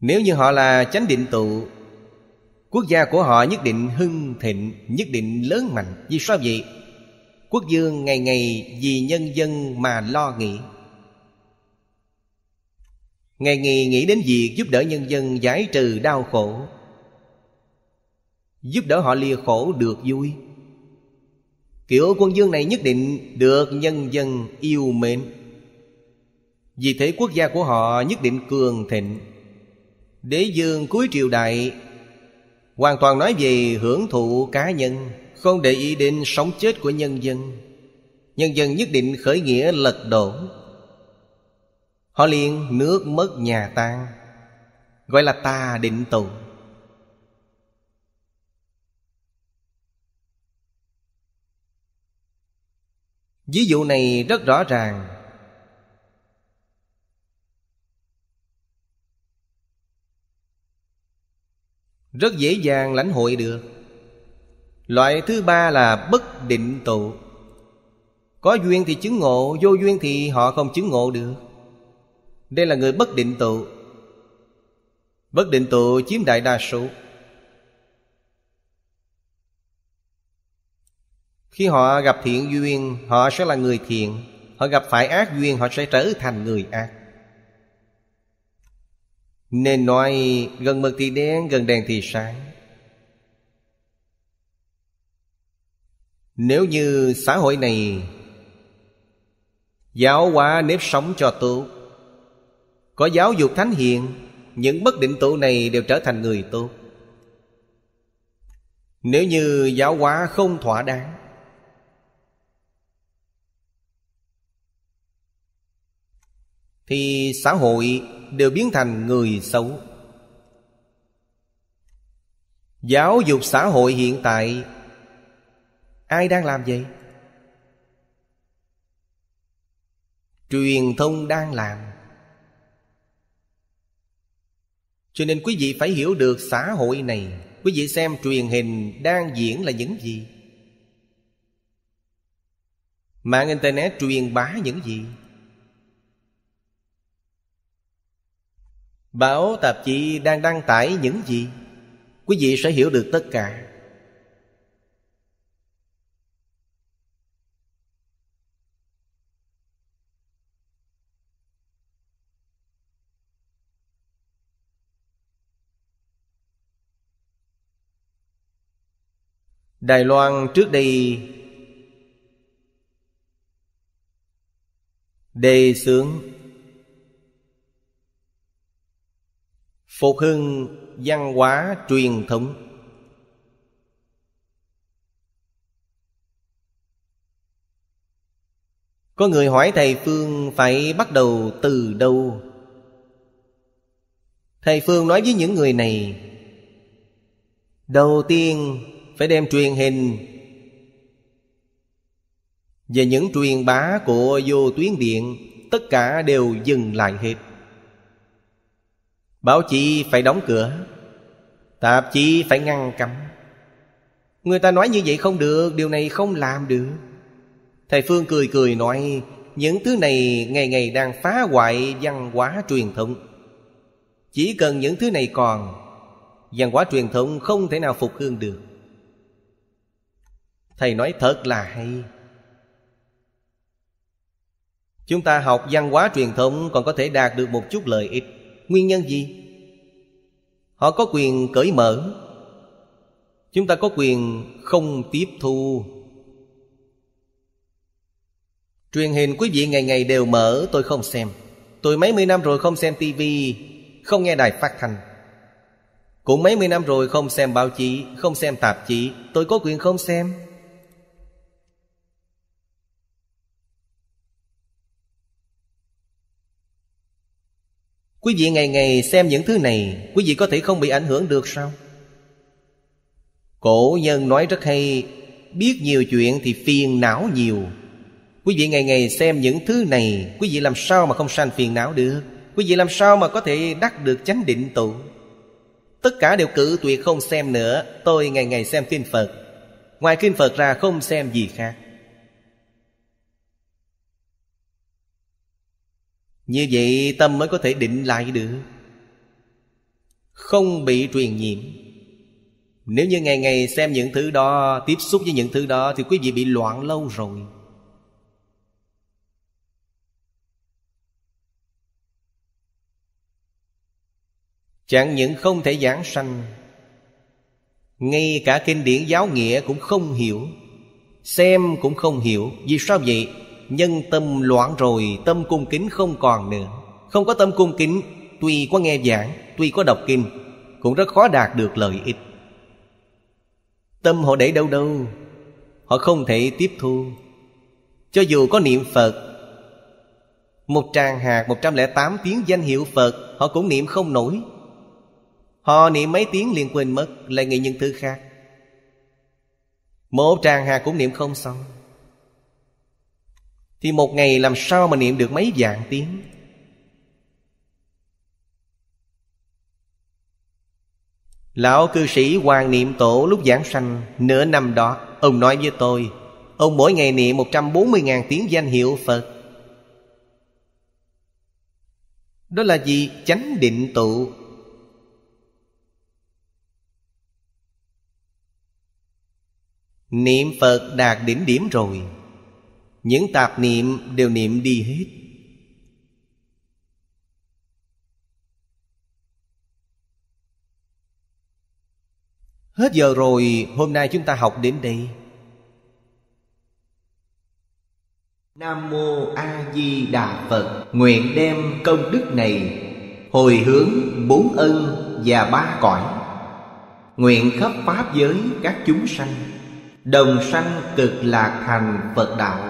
nếu như họ là chánh định tụ Quốc gia của họ nhất định hưng thịnh Nhất định lớn mạnh Vì sao vậy? Quốc dương ngày ngày vì nhân dân mà lo nghĩ Ngày ngày nghĩ đến việc giúp đỡ nhân dân giải trừ đau khổ Giúp đỡ họ lìa khổ được vui Kiểu quân dương này nhất định được nhân dân yêu mến Vì thế quốc gia của họ nhất định cường thịnh Đế dương cuối triều đại Hoàn toàn nói về hưởng thụ cá nhân Không để ý đến sống chết của nhân dân Nhân dân nhất định khởi nghĩa lật đổ Họ liền nước mất nhà tan Gọi là ta định tụ Ví dụ này rất rõ ràng rất dễ dàng lãnh hội được loại thứ ba là bất định tụ có duyên thì chứng ngộ vô duyên thì họ không chứng ngộ được đây là người bất định tụ bất định tụ chiếm đại đa số khi họ gặp thiện duyên họ sẽ là người thiện họ gặp phải ác duyên họ sẽ trở thành người ác nên nói gần mực thì đen, gần đèn thì sáng Nếu như xã hội này Giáo hóa nếp sống cho tốt Có giáo dục thánh hiền Những bất định tụ này đều trở thành người tốt Nếu như giáo hóa không thỏa đáng Thì xã hội đều biến thành người xấu giáo dục xã hội hiện tại ai đang làm vậy truyền thông đang làm cho nên quý vị phải hiểu được xã hội này quý vị xem truyền hình đang diễn là những gì mạng internet truyền bá những gì Báo tạp chí đang đăng tải những gì Quý vị sẽ hiểu được tất cả Đài Loan trước đây đề xướng phục hưng văn hóa truyền thống có người hỏi thầy phương phải bắt đầu từ đâu thầy phương nói với những người này đầu tiên phải đem truyền hình và những truyền bá của vô tuyến điện tất cả đều dừng lại hết Báo chí phải đóng cửa Tạp chí phải ngăn cấm Người ta nói như vậy không được Điều này không làm được Thầy Phương cười cười nói Những thứ này ngày ngày đang phá hoại văn hóa truyền thống Chỉ cần những thứ này còn Văn hóa truyền thống không thể nào phục hương được Thầy nói thật là hay Chúng ta học văn hóa truyền thống còn có thể đạt được một chút lợi ích Nguyên nhân gì? Họ có quyền cởi mở Chúng ta có quyền không tiếp thu Truyền hình quý vị ngày ngày đều mở tôi không xem Tôi mấy mươi năm rồi không xem tivi Không nghe đài phát thanh Cũng mấy mươi năm rồi không xem báo chí Không xem tạp chí Tôi có quyền không xem Quý vị ngày ngày xem những thứ này Quý vị có thể không bị ảnh hưởng được sao? Cổ nhân nói rất hay Biết nhiều chuyện thì phiền não nhiều Quý vị ngày ngày xem những thứ này Quý vị làm sao mà không sanh phiền não được Quý vị làm sao mà có thể đắc được chánh định tụ Tất cả đều cử tuyệt không xem nữa Tôi ngày ngày xem kinh Phật Ngoài kinh Phật ra không xem gì khác Như vậy tâm mới có thể định lại được Không bị truyền nhiễm Nếu như ngày ngày xem những thứ đó Tiếp xúc với những thứ đó Thì quý vị bị loạn lâu rồi Chẳng những không thể giảng sanh Ngay cả kinh điển giáo nghĩa cũng không hiểu Xem cũng không hiểu Vì sao vậy nhân tâm loạn rồi tâm cung kính không còn nữa không có tâm cung kính tuy có nghe giảng tuy có đọc kinh cũng rất khó đạt được lợi ích tâm họ để đâu đâu họ không thể tiếp thu cho dù có niệm phật một tràng hạt 108 tiếng danh hiệu Phật Họ cũng niệm không nổi Họ niệm mấy tiếng liền quên mất Lại nghĩ những thứ khác Một tràng hạt cũng niệm không xong thì một ngày làm sao mà niệm được mấy dạng tiếng Lão cư sĩ Hoàng Niệm Tổ lúc giảng sanh Nửa năm đó Ông nói với tôi Ông mỗi ngày niệm một trăm 140.000 tiếng danh hiệu Phật Đó là gì? Chánh định tụ Niệm Phật đạt đỉnh điểm rồi những tạp niệm đều niệm đi hết Hết giờ rồi, hôm nay chúng ta học đến đây. Nam mô A Di Đà Phật, nguyện đem công đức này hồi hướng bốn ân và ba cõi. Nguyện khắp pháp giới các chúng sanh đồng sanh cực lạc thành Phật đạo.